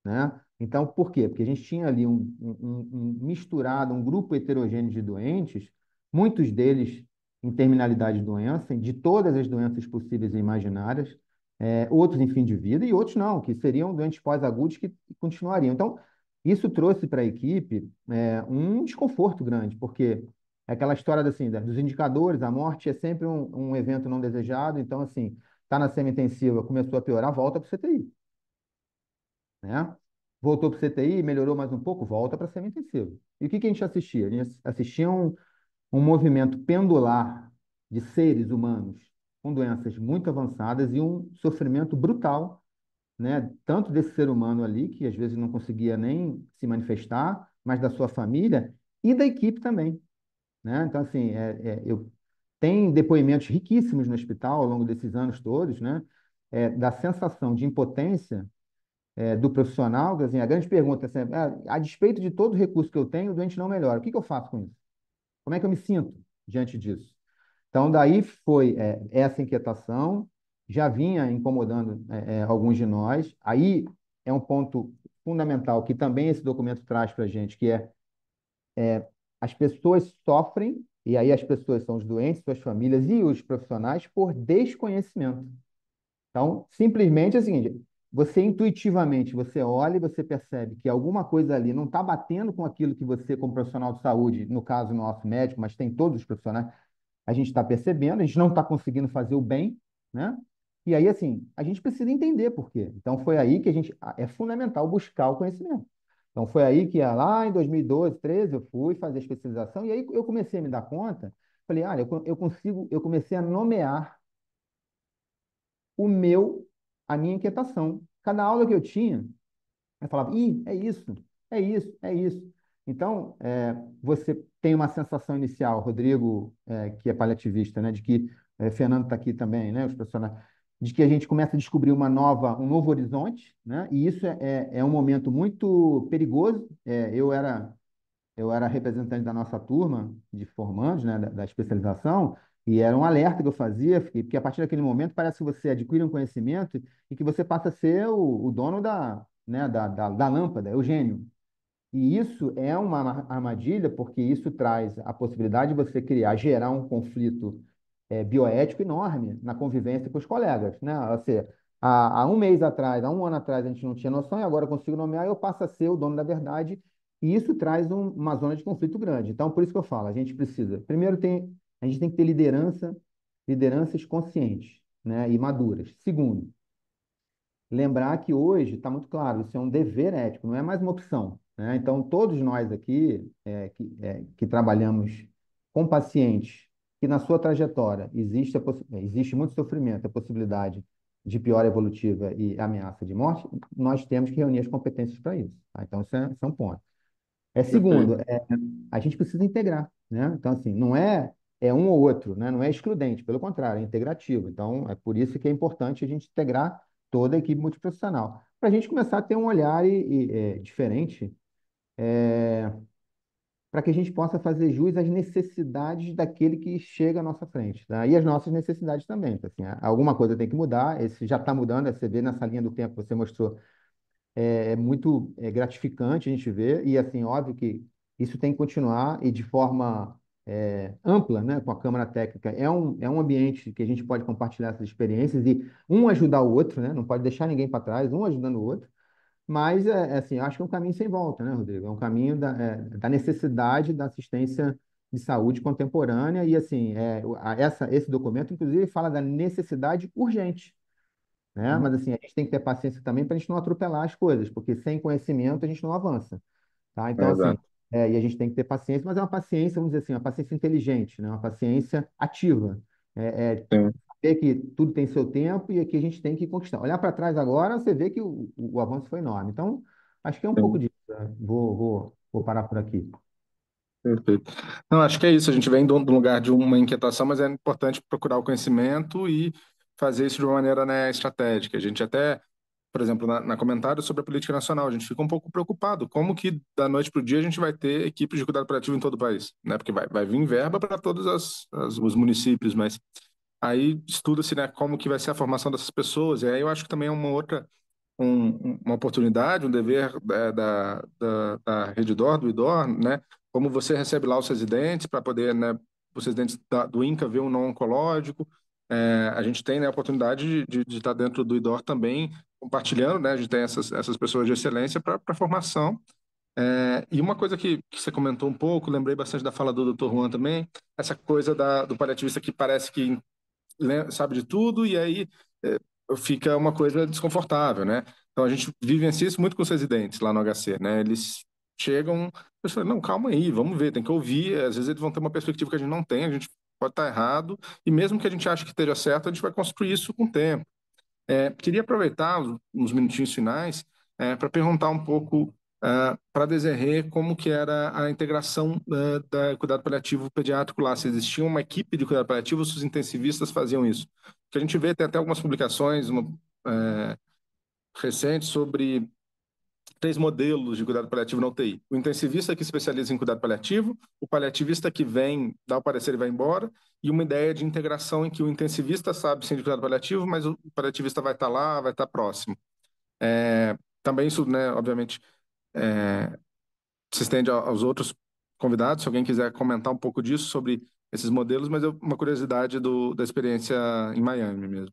Né? Então, por quê? Porque a gente tinha ali um, um, um misturado, um grupo heterogêneo de doentes, muitos deles em terminalidade de doença, de todas as doenças possíveis e imaginárias, é, outros em fim de vida e outros não, que seriam doentes pós-agudos que continuariam. Então, isso trouxe para a equipe é, um desconforto grande, porque é aquela história assim, dos indicadores, a morte é sempre um, um evento não desejado, então, assim, está na semi-intensiva, começou a piorar, volta para o CTI né? Voltou para o CTI, melhorou mais um pouco, volta para semi-intensivo. E o que, que a gente assistia? A gente assistia um, um movimento pendular de seres humanos com doenças muito avançadas e um sofrimento brutal, né? Tanto desse ser humano ali, que às vezes não conseguia nem se manifestar, mas da sua família e da equipe também, né? Então, assim, é, é, eu tem depoimentos riquíssimos no hospital ao longo desses anos todos, né? É, da sensação de impotência é, do profissional, assim, a grande pergunta assim, é sempre, a despeito de todo recurso que eu tenho, o doente não melhora. O que, que eu faço com isso? Como é que eu me sinto diante disso? Então, daí foi é, essa inquietação, já vinha incomodando é, é alguns de nós. Aí é um ponto fundamental que também esse documento traz para a gente, que é, é as pessoas sofrem, e aí as pessoas são os doentes, suas famílias e os profissionais, por desconhecimento. Então, simplesmente é o seguinte, você intuitivamente, você olha e você percebe que alguma coisa ali não está batendo com aquilo que você, como profissional de saúde, no caso nosso médico, mas tem todos os profissionais, a gente está percebendo, a gente não está conseguindo fazer o bem, né? E aí, assim, a gente precisa entender por quê. Então, foi aí que a gente. É fundamental buscar o conhecimento. Então, foi aí que, ah, lá em 2012, 13, eu fui fazer especialização, e aí eu comecei a me dar conta. Falei, olha, ah, eu consigo. Eu comecei a nomear o meu a minha inquietação. Cada aula que eu tinha, eu falava, ih, é isso, é isso, é isso. Então, é, você tem uma sensação inicial, Rodrigo, é, que é paliativista, né, de que é, Fernando está aqui também, né, os personagens, de que a gente começa a descobrir uma nova, um novo horizonte, né, e isso é, é, é um momento muito perigoso. É, eu era eu era representante da nossa turma de formandos, né, da, da especialização, e era um alerta que eu fazia, porque a partir daquele momento parece que você adquire um conhecimento e que você passa a ser o, o dono da, né, da, da, da lâmpada, é o gênio. E isso é uma armadilha, porque isso traz a possibilidade de você criar, gerar um conflito é, bioético enorme na convivência com os colegas. Né? Ou seja, há, há, um mês atrás, há um ano atrás, a gente não tinha noção, e agora eu consigo nomear, eu passo a ser o dono da verdade, e isso traz um, uma zona de conflito grande. Então, por isso que eu falo, a gente precisa, primeiro, tem a gente tem que ter liderança, lideranças conscientes né, e maduras. Segundo, lembrar que hoje, está muito claro, isso é um dever ético, não é mais uma opção. Né? Então, todos nós aqui é, que, é, que, trabalhamos com pacientes que na sua trajetória existe, é, existe muito sofrimento, a possibilidade de piora evolutiva e ameaça de morte, nós temos que reunir as competências para isso. Tá? Então, isso é, isso é, um ponto. É segundo, é, a gente precisa integrar. Né? Então, assim, não é é um ou outro, né? não é excludente, pelo contrário, é integrativo. Então, é por isso que é importante a gente integrar toda a equipe multiprofissional, para a gente começar a ter um olhar e, e, é, diferente, é, para que a gente possa fazer jus às necessidades daquele que chega à nossa frente, tá? e as nossas necessidades também. Tá? Assim, alguma coisa tem que mudar, esse já está mudando, você vê nessa linha do tempo que você mostrou, é, é muito é gratificante a gente ver, e assim, óbvio que isso tem que continuar e de forma é, ampla né, com a Câmara Técnica, é um, é um ambiente que a gente pode compartilhar essas experiências e um ajudar o outro, né, não pode deixar ninguém para trás, um ajudando o outro. Mas, é, é assim, acho que é um caminho sem volta, né, Rodrigo? É um caminho da, é, da necessidade da assistência de saúde contemporânea e, assim, é, essa, esse documento, inclusive, fala da necessidade urgente. Né? Uhum. Mas, assim, a gente tem que ter paciência também para a gente não atropelar as coisas, porque sem conhecimento a gente não avança. Tá? Então, é assim, é, e a gente tem que ter paciência, mas é uma paciência, vamos dizer assim, uma paciência inteligente, né? uma paciência ativa. É, é saber que tudo tem seu tempo e que a gente tem que conquistar. Olhar para trás agora, você vê que o, o, avanço foi enorme. Então, acho que é um Sim. pouco disso. Né? Vou, vou, vou parar por aqui. Perfeito. Não, acho que é isso. A gente vem do lugar de uma inquietação, mas é importante procurar o conhecimento e fazer isso de uma maneira né, estratégica. A gente até por exemplo, na, na, comentário sobre a política nacional, a gente fica um pouco preocupado. Como que da noite para o dia a gente vai ter equipes de cuidado paliativo em todo o país? Né? Porque vai, vai vir verba para todos as, as, os municípios, mas aí estuda-se né, como que vai ser a formação dessas pessoas. E aí eu acho que também é uma outra um, uma oportunidade, um dever é, da, da, da, Redidor, do IDOR, né? como você recebe lá os residentes para poder, né, os residentes da, do INCA ver um não oncológico, é, a gente tem né, a oportunidade de, de, de, estar tá dentro do IDOR também compartilhando, né? A gente tem essas, essas pessoas de excelência para a formação. É, e uma coisa que, que, você comentou um pouco, lembrei bastante da fala do Dr. Juan também, essa coisa da, do paliativista que parece que sabe de tudo e aí é, fica uma coisa desconfortável, né? Então a gente vivencia isso muito com os residentes lá no HC, né? Eles chegam, eu falo, não, calma aí, vamos ver, tem que ouvir. Às vezes eles vão ter uma perspectiva que a gente não tem, a gente pode estar errado, e mesmo que a gente ache que esteja certo, a gente vai construir isso com o tempo. É, queria aproveitar uns minutinhos finais é, para perguntar um pouco Uh, é, para Deserre como que era a integração uh, da cuidado paliativo pediátrico lá, se existia uma equipe de cuidado paliativo, se os intensivistas faziam isso. que a gente vê, tem até algumas publicações uma, é, recentes sobre três modelos de cuidado paliativo na UTI. O intensivista que especializa em cuidado paliativo, o paliativista que vem, dá o parecer e vai embora, e uma ideia de integração em que o intensivista sabe sim de cuidado paliativo, mas o paliativista vai estar tá lá, vai estar tá próximo. É, também isso, né, obviamente, é, se estende aos outros convidados, se alguém quiser comentar um pouco disso, sobre esses modelos, mas é uma curiosidade do, da experiência em Miami mesmo.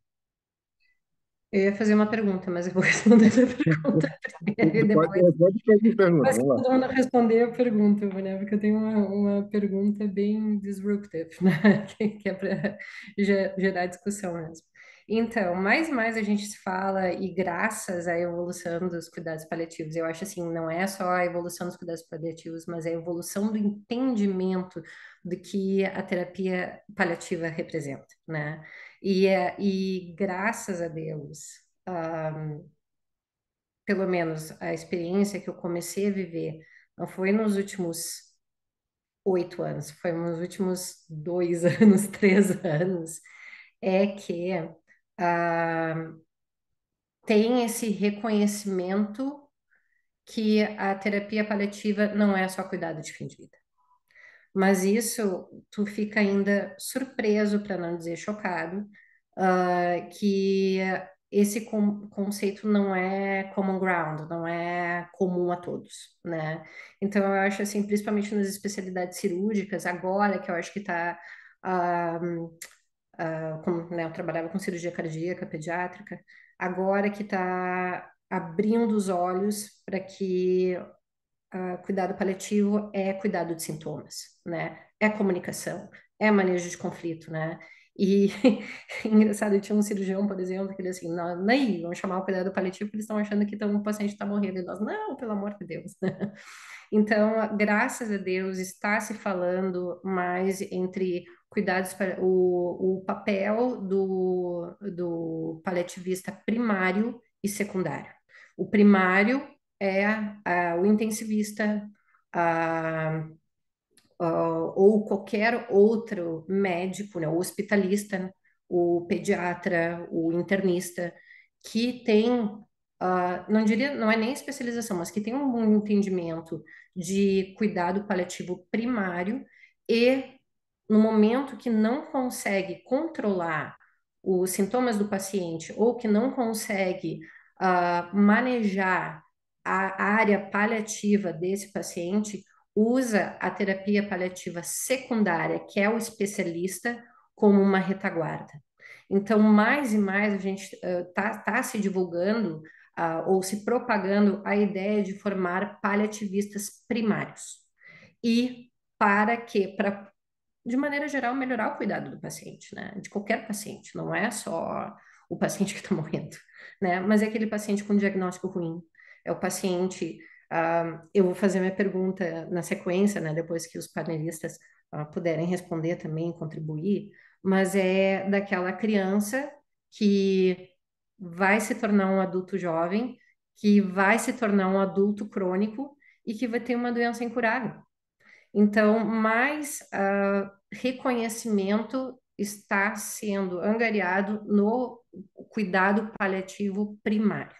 Eu ia fazer uma pergunta, mas eu vou responder a pergunta primeiro e depois. Pode, pode pergunta, mas quando todo mundo responder, eu pergunto, né? Porque eu tenho uma, uma pergunta bem disruptive, né? Que é para gerar discussão mesmo. Então, mais e mais a gente se fala, e graças à evolução dos cuidados paliativos, eu acho assim, não é só a evolução dos cuidados paliativos, mas é a evolução do entendimento do que a terapia paliativa representa, né? E, eh, e graças a Deus, um, pelo menos a experiência que eu comecei a viver, não foi nos últimos oito anos, foi nos últimos dois anos, três anos, é que uh, tem esse reconhecimento que a terapia paliativa não é só cuidado de fim de vida mas isso tu fica ainda surpreso, para não dizer chocado, uh, que esse com, conceito não é common ground, não é comum a todos, né? Então eu acho assim, principalmente nas especialidades cirúrgicas, agora que eu acho que está uh, uh, né, eu trabalhava com cirurgia cardíaca, pediátrica, agora que está abrindo os olhos para que uh, cuidado paliativo é cuidado de sintomas, né? É comunicação, é manejo de conflito, né? E engraçado, tinha um cirurgião, por exemplo, que ele assim, não, nem vamos chamar o cuidado paliativo, porque eles estão achando que então, o paciente está morrendo. E nós, não, pelo amor de Deus. então, graças a Deus, está se falando mais entre cuidados para o, o papel do, do paliativista primário e secundário. O primário é o intensivista ou qualquer outro médico, né, o hospitalista, o pediatra, o internista, que tem Uh, não diria, não é nem especialização, mas que tem um bom entendimento de cuidado paliativo primário e no momento que não consegue controlar os sintomas do paciente ou que não consegue uh, manejar a área paliativa desse paciente usa a terapia paliativa secundária, que é o especialista, como uma retaguarda. Então, mais e mais a gente está uh, tá se divulgando uh, ou se propagando a ideia de formar paliativistas primários. E para que? Para, de maneira geral, melhorar o cuidado do paciente, né? De qualquer paciente, não é só o paciente que está morrendo, né? Mas é aquele paciente com diagnóstico ruim, é o paciente. Ah, eu vou fazer minha pergunta na sequência, né, depois que os panelistas ah, puderem responder também, contribuir, mas é daquela criança que vai se tornar um adulto jovem, que vai se tornar um adulto crônico e que vai ter uma doença incurável. Então, mais uh, reconhecimento está sendo angariado no cuidado paliativo primário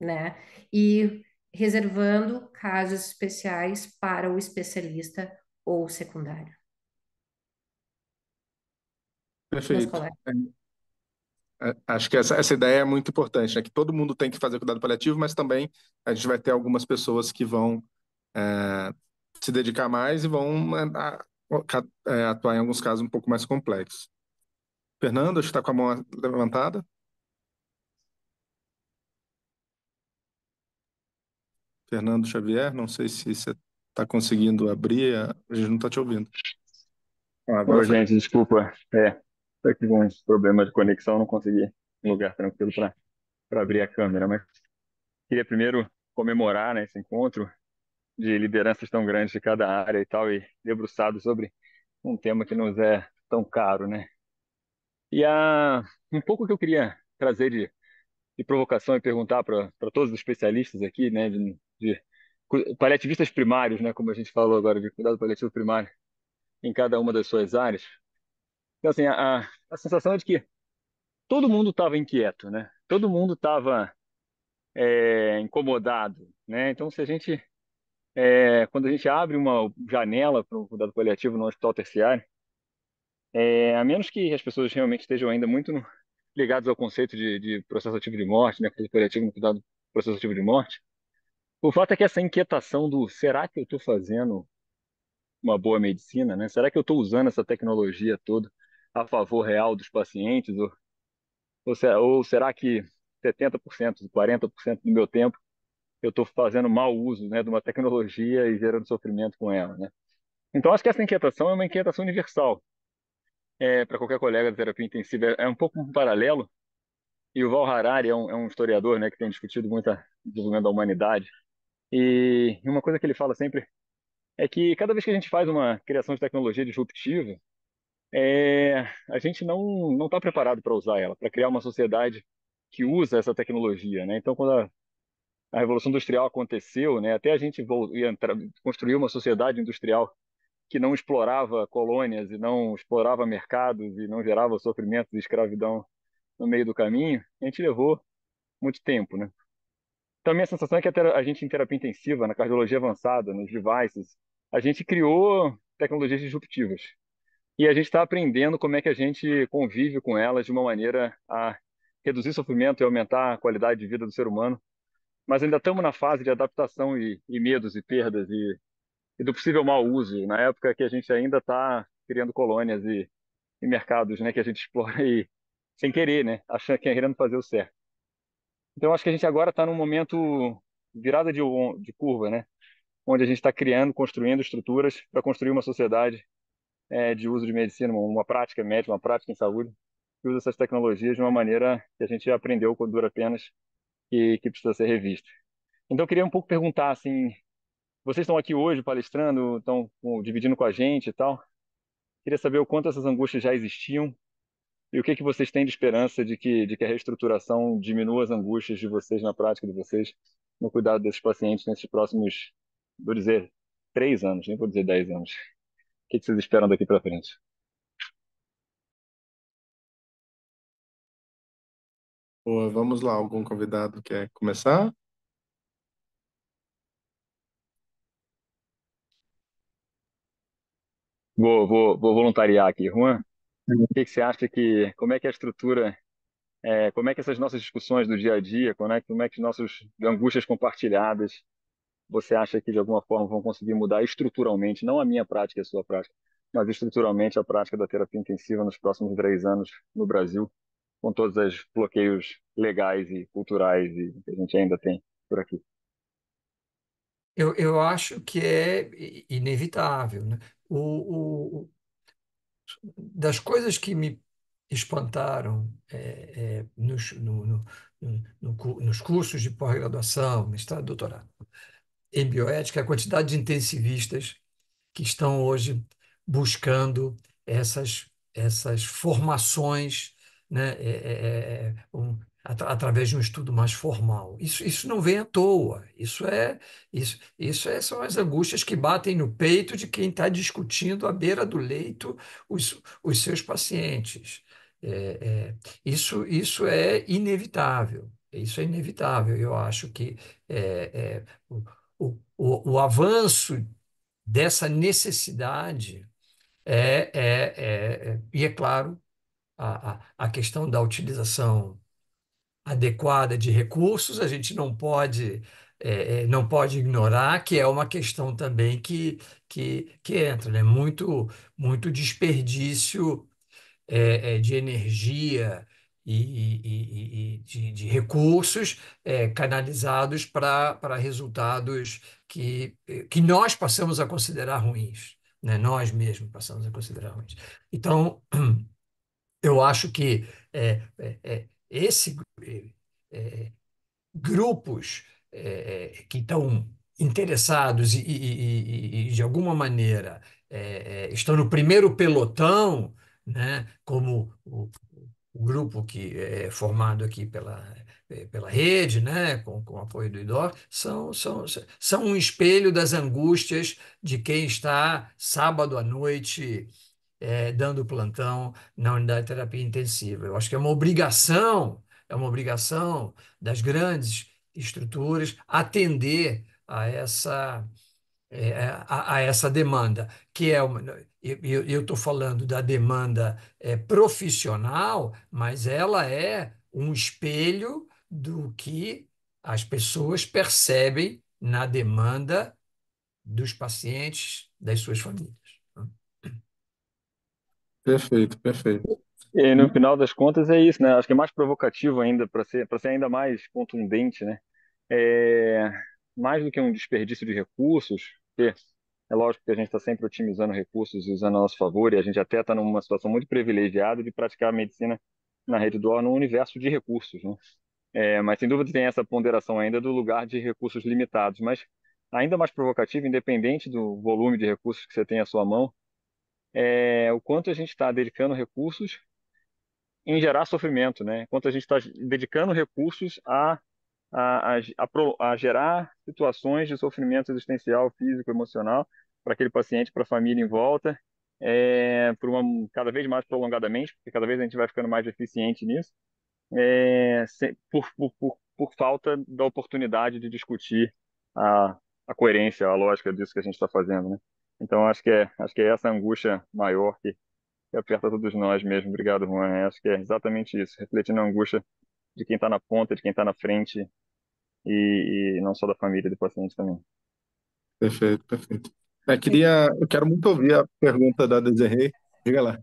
né? E reservando casos especiais para o especialista ou secundário. Perfeito. É? É, é, acho que essa, essa ideia é muito importante, né? Que todo mundo tem que fazer cuidado paliativo, mas também a gente vai ter algumas pessoas que vão é, se dedicar mais e vão atuar em alguns casos um pouco mais complexos. Fernando, acho que está com a mão levantada. Fernando Xavier, não sei se você está conseguindo abrir, a gente não está te ouvindo. Ah, agora, gente, desculpa. É, tá aqui com uns problemas de conexão, não consegui um lugar tranquilo para abrir a câmera, mas queria primeiro comemorar né, esse encontro de lideranças tão grandes de cada área e tal, e debruçado sobre um tema que nos é tão caro, né? E a, um pouco que eu queria trazer de, de provocação e perguntar para todos os especialistas aqui, né, de, de paliativistas primários, né, como a gente falou agora, de cuidado paliativo primário em cada uma das suas áreas. Então, assim, a, a, a sensação é de que todo mundo estava inquieto, né? Todo mundo estava é, incomodado, né? Então, se a gente, é, quando a gente abre uma janela para o cuidado paliativo no hospital terciário, é, a menos que as pessoas realmente estejam ainda muito ligadas ao conceito de, de processo ativo de morte, né? Cuidado paliativo no cuidado processo ativo de morte, o fato é que essa inquietação do será que eu estou fazendo uma boa medicina, né? Será que eu estou usando essa tecnologia toda a favor real dos pacientes? Ou, ou, será, ou será que 70%, 40% do meu tempo eu estou fazendo mau uso né, de uma tecnologia e gerando sofrimento com ela, né? Então, acho que essa inquietação é uma inquietação universal. É, para qualquer colega de terapia intensiva, é, é um pouco um paralelo. E o Val Harari é um, é um historiador né, que tem discutido muito o desenvolvimento da humanidade e uma coisa que ele fala sempre é que cada vez que a gente faz uma criação de tecnologia disruptiva, é, a gente não não está preparado para usar ela, para criar uma sociedade que usa essa tecnologia, né? Então, quando a, a revolução industrial aconteceu, né, até a gente entrar, construir uma sociedade industrial que não explorava colônias e não explorava mercados e não gerava sofrimento e escravidão no meio do caminho, a gente levou muito tempo, né? Então, a minha sensação é que a gente em terapia intensiva, na cardiologia avançada, nos devices, a gente criou tecnologias disruptivas. E a gente está aprendendo como é que a gente convive com elas de uma maneira a reduzir sofrimento e aumentar a qualidade de vida do ser humano. Mas ainda estamos na fase de adaptação e, e medos e perdas e, e, do possível mau uso, na época que a gente ainda está criando colônias e, e mercados né, que a gente explora e, sem querer, né, achando que é querendo fazer o certo. Então, acho que a gente agora está num momento virada de, de curva, né? Onde a gente está criando, construindo estruturas para construir uma sociedade é, de uso de medicina, uma prática médica, uma prática em saúde, que usa essas tecnologias de uma maneira que a gente aprendeu quando dura apenas e que precisa ser revista. Então, eu queria um pouco perguntar, assim, vocês estão aqui hoje palestrando, estão dividindo com a gente e tal. Queria saber o quanto essas angústias já existiam, e o que, que vocês têm de esperança de que, de que a reestruturação diminua as angústias de vocês na prática de vocês, no cuidado desses pacientes nesses próximos, vou dizer, três anos, nem vou dizer dez anos. O que, que vocês esperam daqui para frente? Boa, vamos lá. Algum convidado quer começar? Vou, vou, vou voluntariar aqui, Juan. O que que você acha que, como é que é a estrutura, é, como é que essas nossas discussões do dia a dia, como é, como é que nossas angústias compartilhadas, você acha que de alguma forma vão conseguir mudar estruturalmente, não a minha prática e a sua prática, mas estruturalmente a prática da terapia intensiva nos próximos três anos no Brasil, com todos os bloqueios legais e culturais e que a gente ainda tem por aqui? Eu, eu acho que é inevitável, né? O, o, das coisas que me espantaram é, é, nos, no, no, no, nos cursos de pós-graduação, mestrado, doutorado, em bioética, a quantidade de intensivistas que estão hoje buscando essas, essas formações né, é, é, é um, através de um estudo mais formal. Isso, isso não vem à toa. Isso é isso, isso é, são as angústias que batem no peito de quem está discutindo à beira do leito os, os seus pacientes. É, é, isso, isso é inevitável. Isso é inevitável. Eu acho que é, é o, o, o avanço dessa necessidade é, é, é, é, e é claro a, a, a questão da utilização adequada de recursos, a gente não pode é, é, não pode ignorar que é uma questão também que, que, que entra, né? Muito, muito desperdício é, é, de energia e, e, e de, de, recursos é, canalizados para resultados que, que nós passamos a considerar ruins, né? Nós mesmos passamos a considerar ruins. Então, eu acho que é, é, é esse é, grupos é, que estão interessados e, e, e, de alguma maneira é, estão no primeiro pelotão, né, como o, o grupo que é formado aqui pela, pela rede, né, com, com o apoio do IDOR, são, são, são um espelho das angústias de quem está sábado à noite é, dando plantão na unidade de terapia intensiva. Eu acho que é uma obrigação, é uma obrigação das grandes estruturas atender a essa, é, a, a, essa demanda, que é uma, eu estou falando da demanda é, profissional, mas ela é um espelho do que as pessoas percebem na demanda dos pacientes, das suas famílias. Perfeito, perfeito. E no final das contas é isso, né? Acho que é mais provocativo ainda, para ser, ser ainda mais contundente, né? É, mais do que um desperdício de recursos, porque é lógico que a gente está sempre otimizando recursos e usando a nosso favor, e a gente até está numa situação muito privilegiada de praticar a medicina na rede do ar num universo de recursos, né? É, mas sem dúvida tem essa ponderação ainda do lugar de recursos limitados, mas ainda mais provocativo, independente do volume de recursos que você tem à sua mão, é, o quanto a gente está dedicando recursos em gerar sofrimento, né? Quanto a gente está dedicando recursos a a, a, a, a, gerar situações de sofrimento existencial, físico, emocional para aquele paciente, para a família em volta, é, por uma cada vez mais prolongadamente, porque cada vez a gente vai ficando mais eficiente nisso, é, por, por, por, por falta da oportunidade de discutir a, a coerência, a lógica disso que a gente está fazendo, né? Então acho que é, acho que é essa angústia maior que, que aperta todos nós mesmo. Obrigado, Juan. É, acho que é exatamente isso, refletindo a angústia de quem está na ponta, de quem está na frente e, e, não só da família do paciente também. Perfeito, perfeito. Eu é, queria, eu quero muito ouvir a pergunta da Desirê. Diga lá.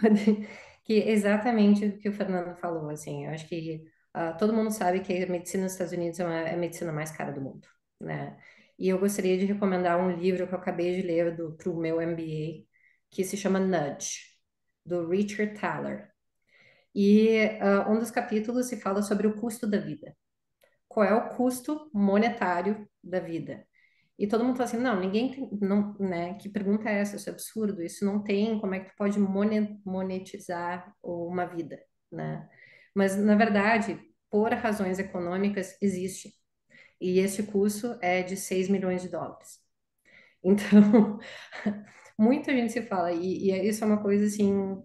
Que exatamente o que o Fernando falou, assim, eu acho que uh, todo mundo sabe que a medicina nos Estados Unidos é, uma, é a medicina mais cara do mundo, né? E eu gostaria de recomendar um livro que eu acabei de ler para o meu MBA, que se chama Nudge, do Richard Thaler. E uh, um dos capítulos se fala sobre o custo da vida. Qual é o custo monetário da vida? E todo mundo fala assim, não, ninguém tem, não, né? Que pergunta é essa? Isso é absurdo, isso não tem, como é que tu pode monetizar uma vida, né? Mas, na verdade, por razões econômicas, existe e esse curso é de 6 milhões de dólares. Então, muita gente se fala, e, e, é, isso é uma coisa assim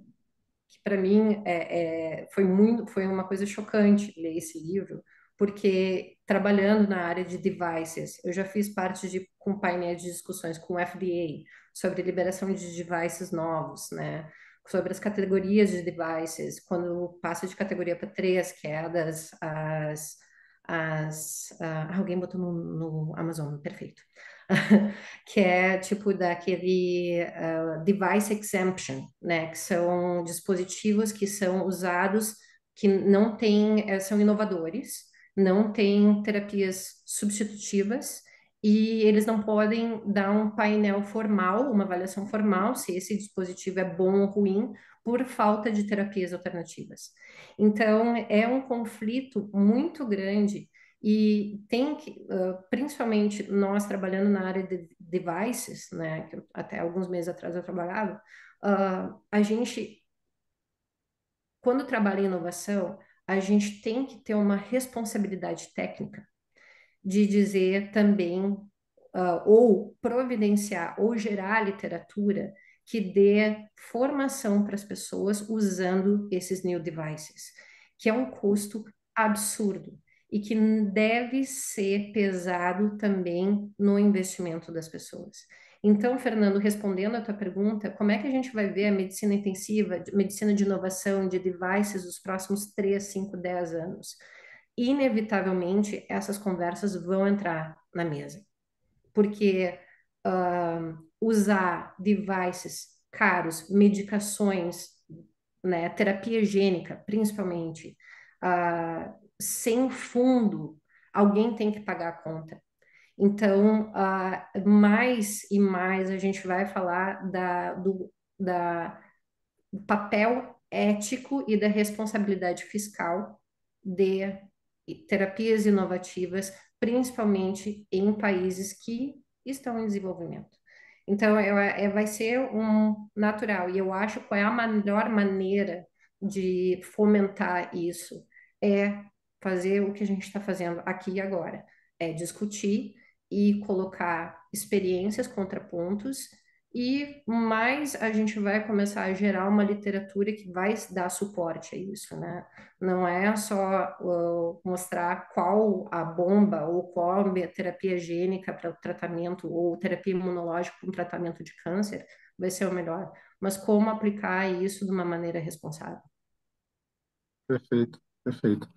que para mim é, é, foi muito, foi uma coisa chocante ler esse livro, porque trabalhando na área de devices, eu já fiz parte de com painéis de discussões com o FDA sobre liberação de devices novos, né? Sobre as categorias de devices, quando passa de categoria para três, que é das as as. Uh, alguém botou no, no Amazon, perfeito. que é tipo daquele uh, device exemption, né? Que são dispositivos que são usados que não têm, eh, são inovadores, não têm terapias substitutivas e eles não podem dar um painel formal, uma avaliação formal, se esse dispositivo é bom ou ruim, por falta de terapias alternativas. Então, é um conflito muito grande e tem que, principalmente nós trabalhando na área de devices, né, que até alguns meses atrás eu trabalhava, a gente, quando trabalha em inovação, a gente tem que ter uma responsabilidade técnica de dizer também, uh, ou providenciar, ou gerar literatura que dê formação para as pessoas usando esses new devices, que é um custo absurdo e que deve ser pesado também no investimento das pessoas. Então, Fernando, respondendo à tua pergunta, como é que a gente vai ver a medicina intensiva, medicina de inovação, de devices, nos próximos 3, 5, 10 anos? inevitavelmente essas conversas vão entrar na mesa. Porque uh, usar devices caros, medicações, né, terapia gênica, principalmente, uh, sem fundo, alguém tem que pagar a conta. Então, uh, mais e mais a gente vai falar da, do, da, do papel ético e da responsabilidade fiscal de terapias inovativas, principalmente em países que estão em desenvolvimento. Então, é, é, vai ser um natural, e eu acho que é a melhor maneira de fomentar isso é fazer o que a gente está fazendo aqui e agora, é discutir e colocar experiências, contrapontos e mais a gente vai começar a gerar uma literatura que vai dar suporte a isso, né? Não é só uh, mostrar qual a bomba ou qual a terapia gênica para o tratamento ou terapia imunológica para um tratamento de câncer vai ser o melhor, mas como aplicar isso de uma maneira responsável. Perfeito, perfeito.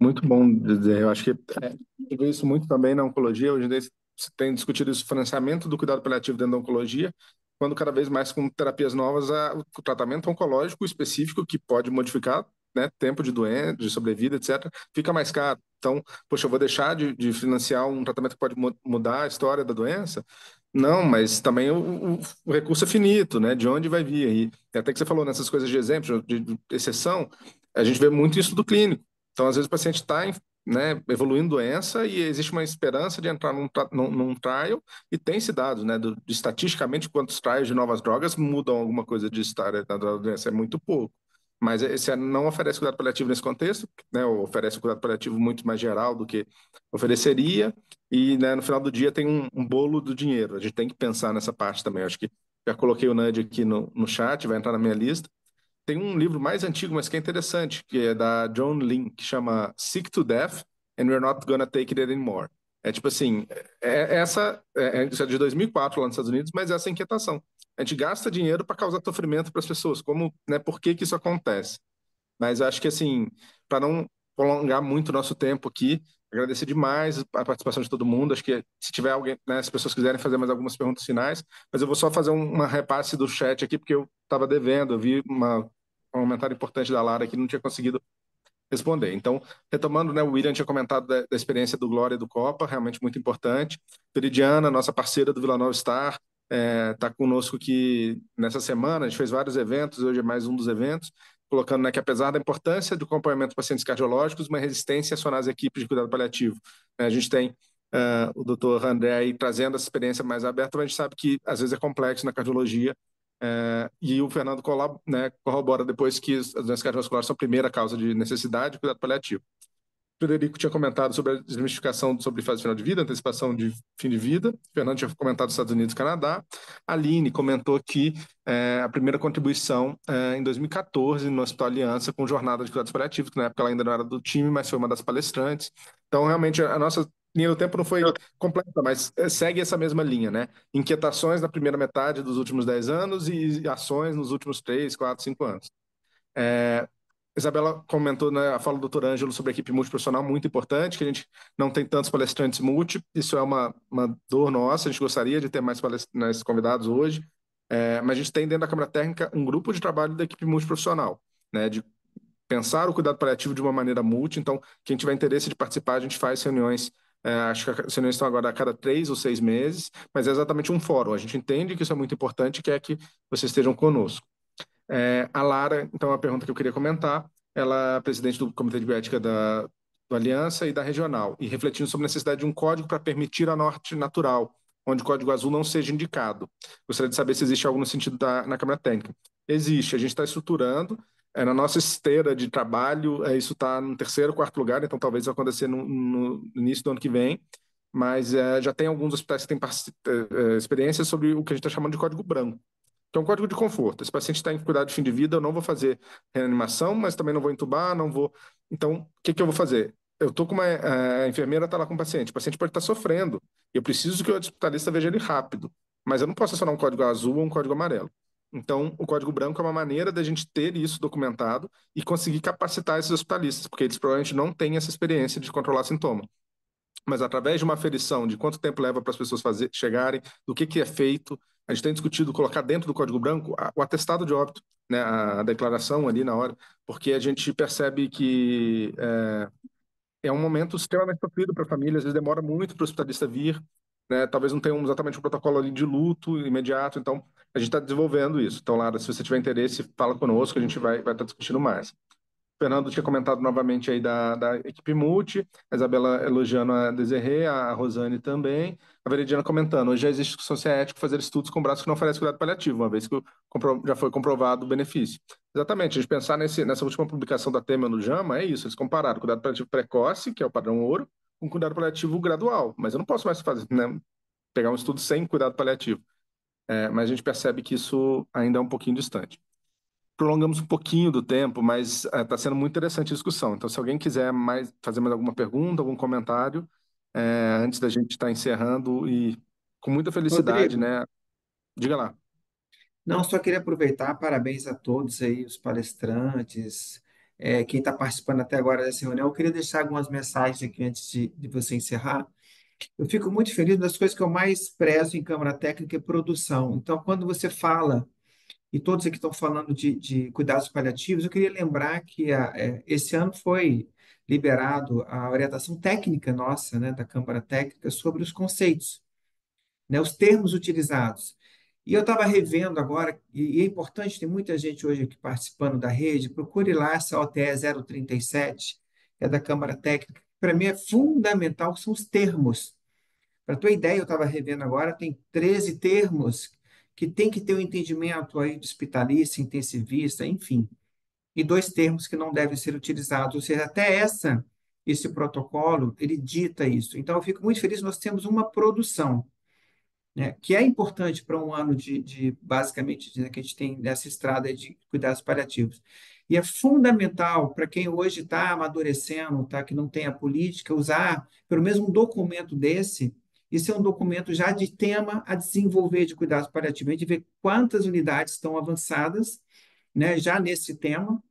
Muito bom dizer. Eu acho que é, vejo isso muito também na oncologia hoje dia se tem discutido isso, financiamento do cuidado paliativo dentro da oncologia, quando cada vez mais com terapias novas, a, o tratamento oncológico específico, que pode modificar né, tempo de doença, de sobrevida, etc., fica mais caro. Então, poxa, eu vou deixar de, de financiar um tratamento que pode mudar a história da doença? Não, mas também o, o, recurso é finito, né? De onde vai vir? E é até que você falou nessas né, coisas de exemplo, de, de exceção, a gente vê muito isso do clínico. Então, às vezes, o paciente está né, evoluindo doença e existe uma esperança de entrar num, num, num trial e tem-se dados, né, do, de, estatisticamente quantos trials de novas drogas mudam alguma coisa de estar da doença, é muito pouco. Mas é, esse é, não oferece cuidado paliativo nesse contexto, né, oferece cuidado paliativo muito mais geral do que ofereceria e, né, no final do dia tem um, um, bolo do dinheiro, a gente tem que pensar nessa parte também, acho que já coloquei o Nand aqui no, no chat, vai entrar na minha lista, tem um livro mais antigo, mas que é interessante, que é da Joan Lin, que chama Sick to Death and We're Not Gonna Take It Anymore. É tipo assim, é, é essa é, é, é de 2004 lá nos Estados Unidos, mas é essa inquietação. A gente gasta dinheiro para causar sofrimento para as pessoas. Como, né? Por que que isso acontece? Mas acho que assim, para não prolongar muito o nosso tempo aqui, agradecer demais a participação de todo mundo. Acho que se tiver alguém, né, se as pessoas quiserem fazer mais algumas perguntas finais, mas eu vou só fazer um, uma repasse do chat aqui, porque eu estava devendo, eu vi uma comentário importante da Lara que não tinha conseguido responder. Então, retomando, né, o William tinha comentado da, da experiência do Glória e do Copa, realmente muito importante. Peridiana, nossa parceira do Vila Nova Star, está é, tá conosco aqui nessa semana. A gente fez vários eventos, hoje é mais um dos eventos, colocando né, que apesar da importância do acompanhamento dos pacientes cardiológicos, uma resistência a acionar as equipes de cuidado paliativo. Né? a gente tem uh, o doutor André aí trazendo essa experiência mais aberta, mas a gente sabe que às vezes é complexo na cardiologia é, e o Fernando colabora né, corrobora depois que as doenças cardiovasculares são a primeira causa de necessidade de cuidado paliativo. O Frederico tinha comentado sobre a desmistificação sobre fase final de vida, antecipação de fim de vida. O Fernando tinha comentado Estados Unidos e Canadá. A Aline comentou que é, a primeira contribuição é, em 2014 no Hospital Aliança com jornada de cuidados paliativos, que na época ela ainda não era do time, mas foi uma das palestrantes. Então, realmente, a nossa linha do tempo não foi completa, mas eh, segue essa mesma linha, né? Inquietações na primeira metade dos últimos 10 anos e ações nos últimos 3, 4, 5 anos. É, Isabela comentou né, a fala do Dr. Ângelo sobre a equipe multiprofissional, muito importante, que a gente não tem tantos palestrantes multi, isso é uma, uma dor nossa, a gente gostaria de ter mais palestrantes convidados hoje, é, mas a gente tem dentro da Câmara Técnica um grupo de trabalho da equipe multiprofissional, né, de pensar o cuidado paliativo de uma maneira multi, então quem tiver interesse de participar, a gente faz reuniões é, acho que se não estão agora a cada três ou seis meses, mas é exatamente um fórum. A gente entende que isso é muito importante, quer que vocês estejam conosco. É, a Lara, então, é a pergunta que eu queria comentar, ela é presidente do Comitê de Bioética da, do Aliança e da Regional, e refletindo sobre a necessidade de um código para permitir a norte natural, onde o código azul não seja indicado. Gostaria de saber se existe algo no sentido da, na Câmara Técnica. Existe, a gente está estruturando, é, na nossa esteira de trabalho, é, isso está no terceiro, quarto lugar, então talvez vai acontecer no, no início do ano que vem, mas é, já tem alguns hospitais que têm é, é, experiência sobre o que a gente está chamando de código branco, que é um código de conforto. Esse paciente está em cuidado de fim de vida, eu não vou fazer reanimação, mas também não vou entubar, não vou... Então, o que, que eu vou fazer? eu estou com uma é, a enfermeira está lá com o paciente, o paciente pode estar tá sofrendo, eu preciso que o hospitalista veja ele rápido, mas eu não posso acionar um código azul ou um código amarelo. Então, o código branco é uma maneira da gente ter isso documentado e conseguir capacitar esses hospitalistas, porque eles provavelmente não têm essa experiência de controlar sintoma. Mas através de uma aferição de quanto tempo leva para as pessoas fazer, chegarem, do que, que é feito, a gente tem discutido colocar dentro do Código Branco o atestado de óbito, né, a declaração ali na hora, porque a gente percebe que é, é um momento extremamente sofrido para a família, às vezes demora muito para o hospitalista vir, né, talvez não tenha exatamente um protocolo ali de luto imediato, então a gente está desenvolvendo isso. Então, Lara, se você tiver interesse, fala conosco, a gente vai estar tá discutindo mais. O Fernando tinha comentado novamente aí da, da equipe multi, a Isabela elogiando a Desirê, a Rosane também, a Veridiana comentando, hoje já existe discussão se é fazer estudos com braços que não oferecem cuidado paliativo, uma vez que já foi comprovado o benefício. Exatamente, a gente pensar nesse, nessa última publicação da Tema no JAMA, é isso, eles compararam cuidado paliativo precoce, que é o padrão ouro, com cuidado paliativo gradual, mas eu não posso mais fazer, né, pegar um estudo sem cuidado paliativo. É, mas a gente percebe que isso ainda é um pouquinho distante. Prolongamos um pouquinho do tempo, mas está é, tá sendo muito interessante a discussão. Então, se alguém quiser mais, fazer mais alguma pergunta, algum comentário, é, antes da gente estar tá encerrando e com muita felicidade, Rodrigo, né? Diga lá. Não, só queria aproveitar, parabéns a todos aí, os palestrantes, é, quem está participando até agora dessa reunião. Eu queria deixar algumas mensagens aqui antes de, de você encerrar. Eu fico muito feliz, uma das coisas que eu mais prezo em Câmara Técnica é produção. Então, quando você fala, e todos aqui estão falando de, de cuidados paliativos, eu queria lembrar que a, ah, é, esse ano foi liberado a orientação técnica nossa, né, da Câmara Técnica, sobre os conceitos, né, os termos utilizados. E eu estava revendo agora, e é importante, tem muita gente hoje aqui participando da rede, procure lá essa OTE 037, é da Câmara Técnica, para mim é fundamental, que são os termos. Para tua ideia, eu estava revendo agora, tem 13 termos que tem que ter o um entendimento aí de hospitalista, intensivista, enfim. E dois termos que não devem ser utilizados, ou seja, até essa esse protocolo, ele dita isso. Então, eu fico muito feliz, nós temos uma produção, né, que é importante para um ano de, de basicamente, né, que a gente tem nessa estrada de cuidados paliativos. E é fundamental para quem hoje está amadurecendo, tá? que não tem a política, usar pelo menos um documento desse. Isso é um documento já de tema a desenvolver de cuidados paliativos. A ver quantas unidades estão avançadas né, já nesse tema,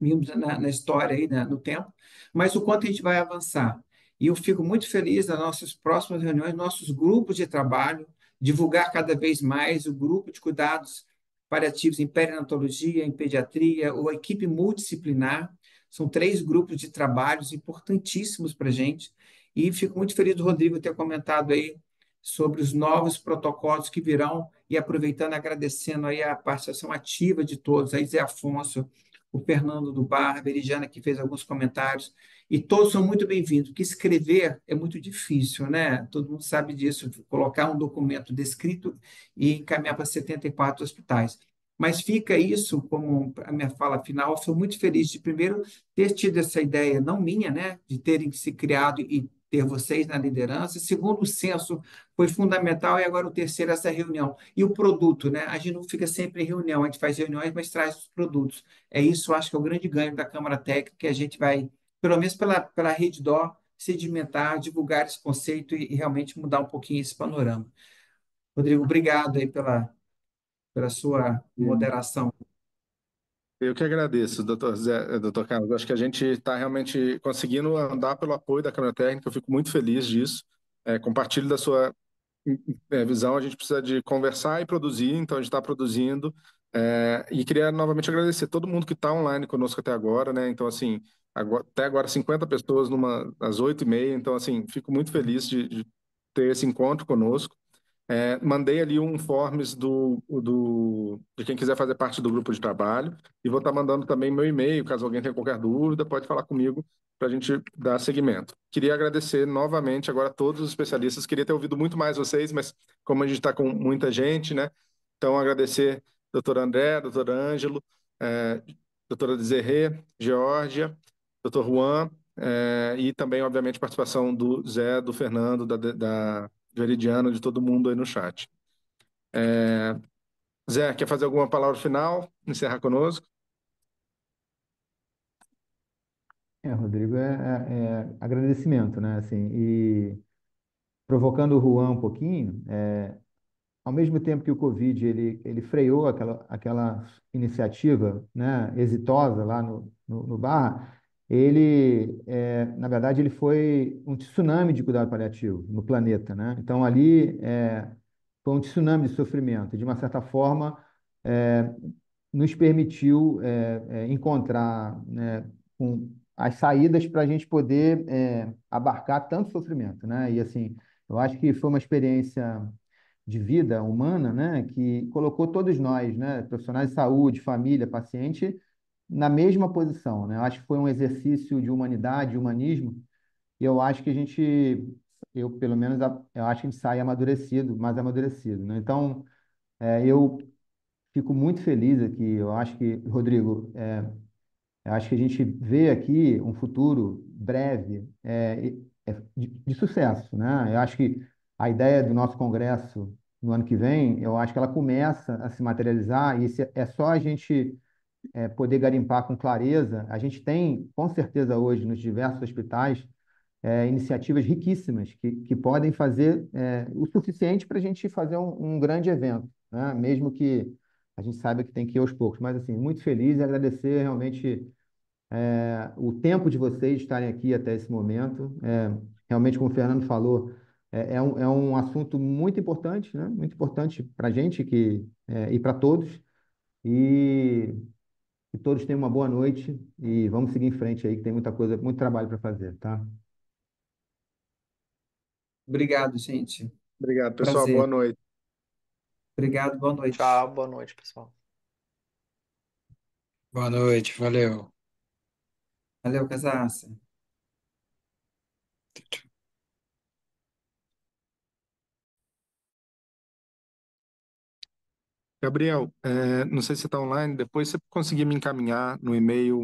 vimos na, na história aí, né, no tempo, mas o quanto a gente vai avançar. E eu fico muito feliz nas nossas próximas reuniões, nossos grupos de trabalho, divulgar cada vez mais o grupo de cuidados paliativos em perinatologia, em pediatria, ou a equipe multidisciplinar. São três grupos de trabalhos importantíssimos para a gente. E fico muito feliz do Rodrigo ter comentado aí sobre os novos protocolos que virão e aproveitando, agradecendo aí a participação ativa de todos, aí Zé Afonso, o Fernando do Bar, a Veridiana, que fez alguns comentários, e todos são muito bem-vindos, porque escrever é muito difícil, né? Todo mundo sabe disso, colocar um documento descrito e encaminhar para 74 hospitais. Mas fica isso como a minha fala final. Eu sou muito feliz de, primeiro, ter tido essa ideia, não minha, né? De terem se criado e ter vocês na liderança. Segundo, o censo foi fundamental. E agora o terceiro, é essa reunião. E o produto, né? A gente não fica sempre em reunião, a gente faz reuniões, mas traz os produtos. É isso, acho que é o grande ganho da Câmara Técnica, que a gente vai, pelo menos pela, pela rede dó, sedimentar, divulgar esse conceito e, e realmente mudar um pouquinho esse panorama. Rodrigo, obrigado aí pela, pela sua moderação. Eu que agradeço, doutor, Zé, eh, doutor Carlos. Acho que a gente está realmente conseguindo andar pelo apoio da Câmara Técnica, eu fico muito feliz disso. É, compartilho da sua é, visão, a gente precisa de conversar e produzir, então a gente está produzindo. É, e queria novamente agradecer todo mundo que está online conosco até agora, né? Então, assim, agora, até agora 50 pessoas numa, às 8 e meia, então, assim, fico muito feliz de, de ter esse encontro conosco. É, mandei ali um forms do, do, de quem quiser fazer parte do grupo de trabalho e vou estar mandando também meu e-mail, caso alguém tenha qualquer dúvida, pode falar comigo para a gente dar seguimento. Queria agradecer novamente agora a todos os especialistas, queria ter ouvido muito mais vocês, mas como a gente está com muita gente, né? Então, agradecer doutor André, doutor Ângelo, é, doutora Dezerrê, Georgia, doutor Juan, é, e também, obviamente, participação do Zé, do Fernando, da, da Veridiano, de todo mundo aí no chat. É... Zé, quer fazer alguma palavra final? Encerrar conosco? É, Rodrigo, é, é, é, agradecimento, né? Assim, e provocando o Juan um pouquinho, é, ao mesmo tempo que o Covid ele, ele freou aquela, aquela iniciativa né, exitosa lá no, no, no Barra, ele, é, na verdade, ele foi um tsunami de cuidado paliativo no planeta, né? Então ali é, foi um tsunami de sofrimento. De uma certa forma, é, nos permitiu é, é, encontrar né, um, as saídas para a gente poder é, abarcar tanto sofrimento, né? E assim, eu acho que foi uma experiência de vida humana, né? Que colocou todos nós, né? Profissionais de saúde, família, paciente na mesma posição. Né? Eu acho que foi um exercício de humanidade, de humanismo, e eu acho que a gente, eu pelo menos, eu acho que a gente sai amadurecido, mais amadurecido. Né? Então, é, eu fico muito feliz aqui. Eu acho que, Rodrigo, é, eu acho que a gente vê aqui um futuro breve é, é de, de, sucesso. Né? Eu acho que a ideia do nosso congresso no ano que vem, eu acho que ela começa a se materializar e é só a gente é, poder garimpar com clareza. A gente tem, com certeza, hoje, nos diversos hospitais, é, iniciativas riquíssimas que, que podem fazer é, o suficiente para a gente fazer um, um grande evento, né? mesmo que a gente saiba que tem que ir aos poucos. Mas, assim, muito feliz e agradecer realmente é, o tempo de vocês estarem aqui até esse momento. É, realmente, como o Fernando falou, é, é, um, é um assunto muito importante, né? muito importante para a gente que, é, e para todos. E que todos tenham uma boa noite e vamos seguir em frente aí, que tem muita coisa, muito trabalho para fazer, tá? Obrigado, gente. Obrigado, pessoal. Prazer. Boa noite. Obrigado, boa noite. Tchau, boa noite, pessoal. Boa noite, valeu. Valeu, Casaça. Gabriel, é, não sei se você está online, depois você conseguir me encaminhar no e-mail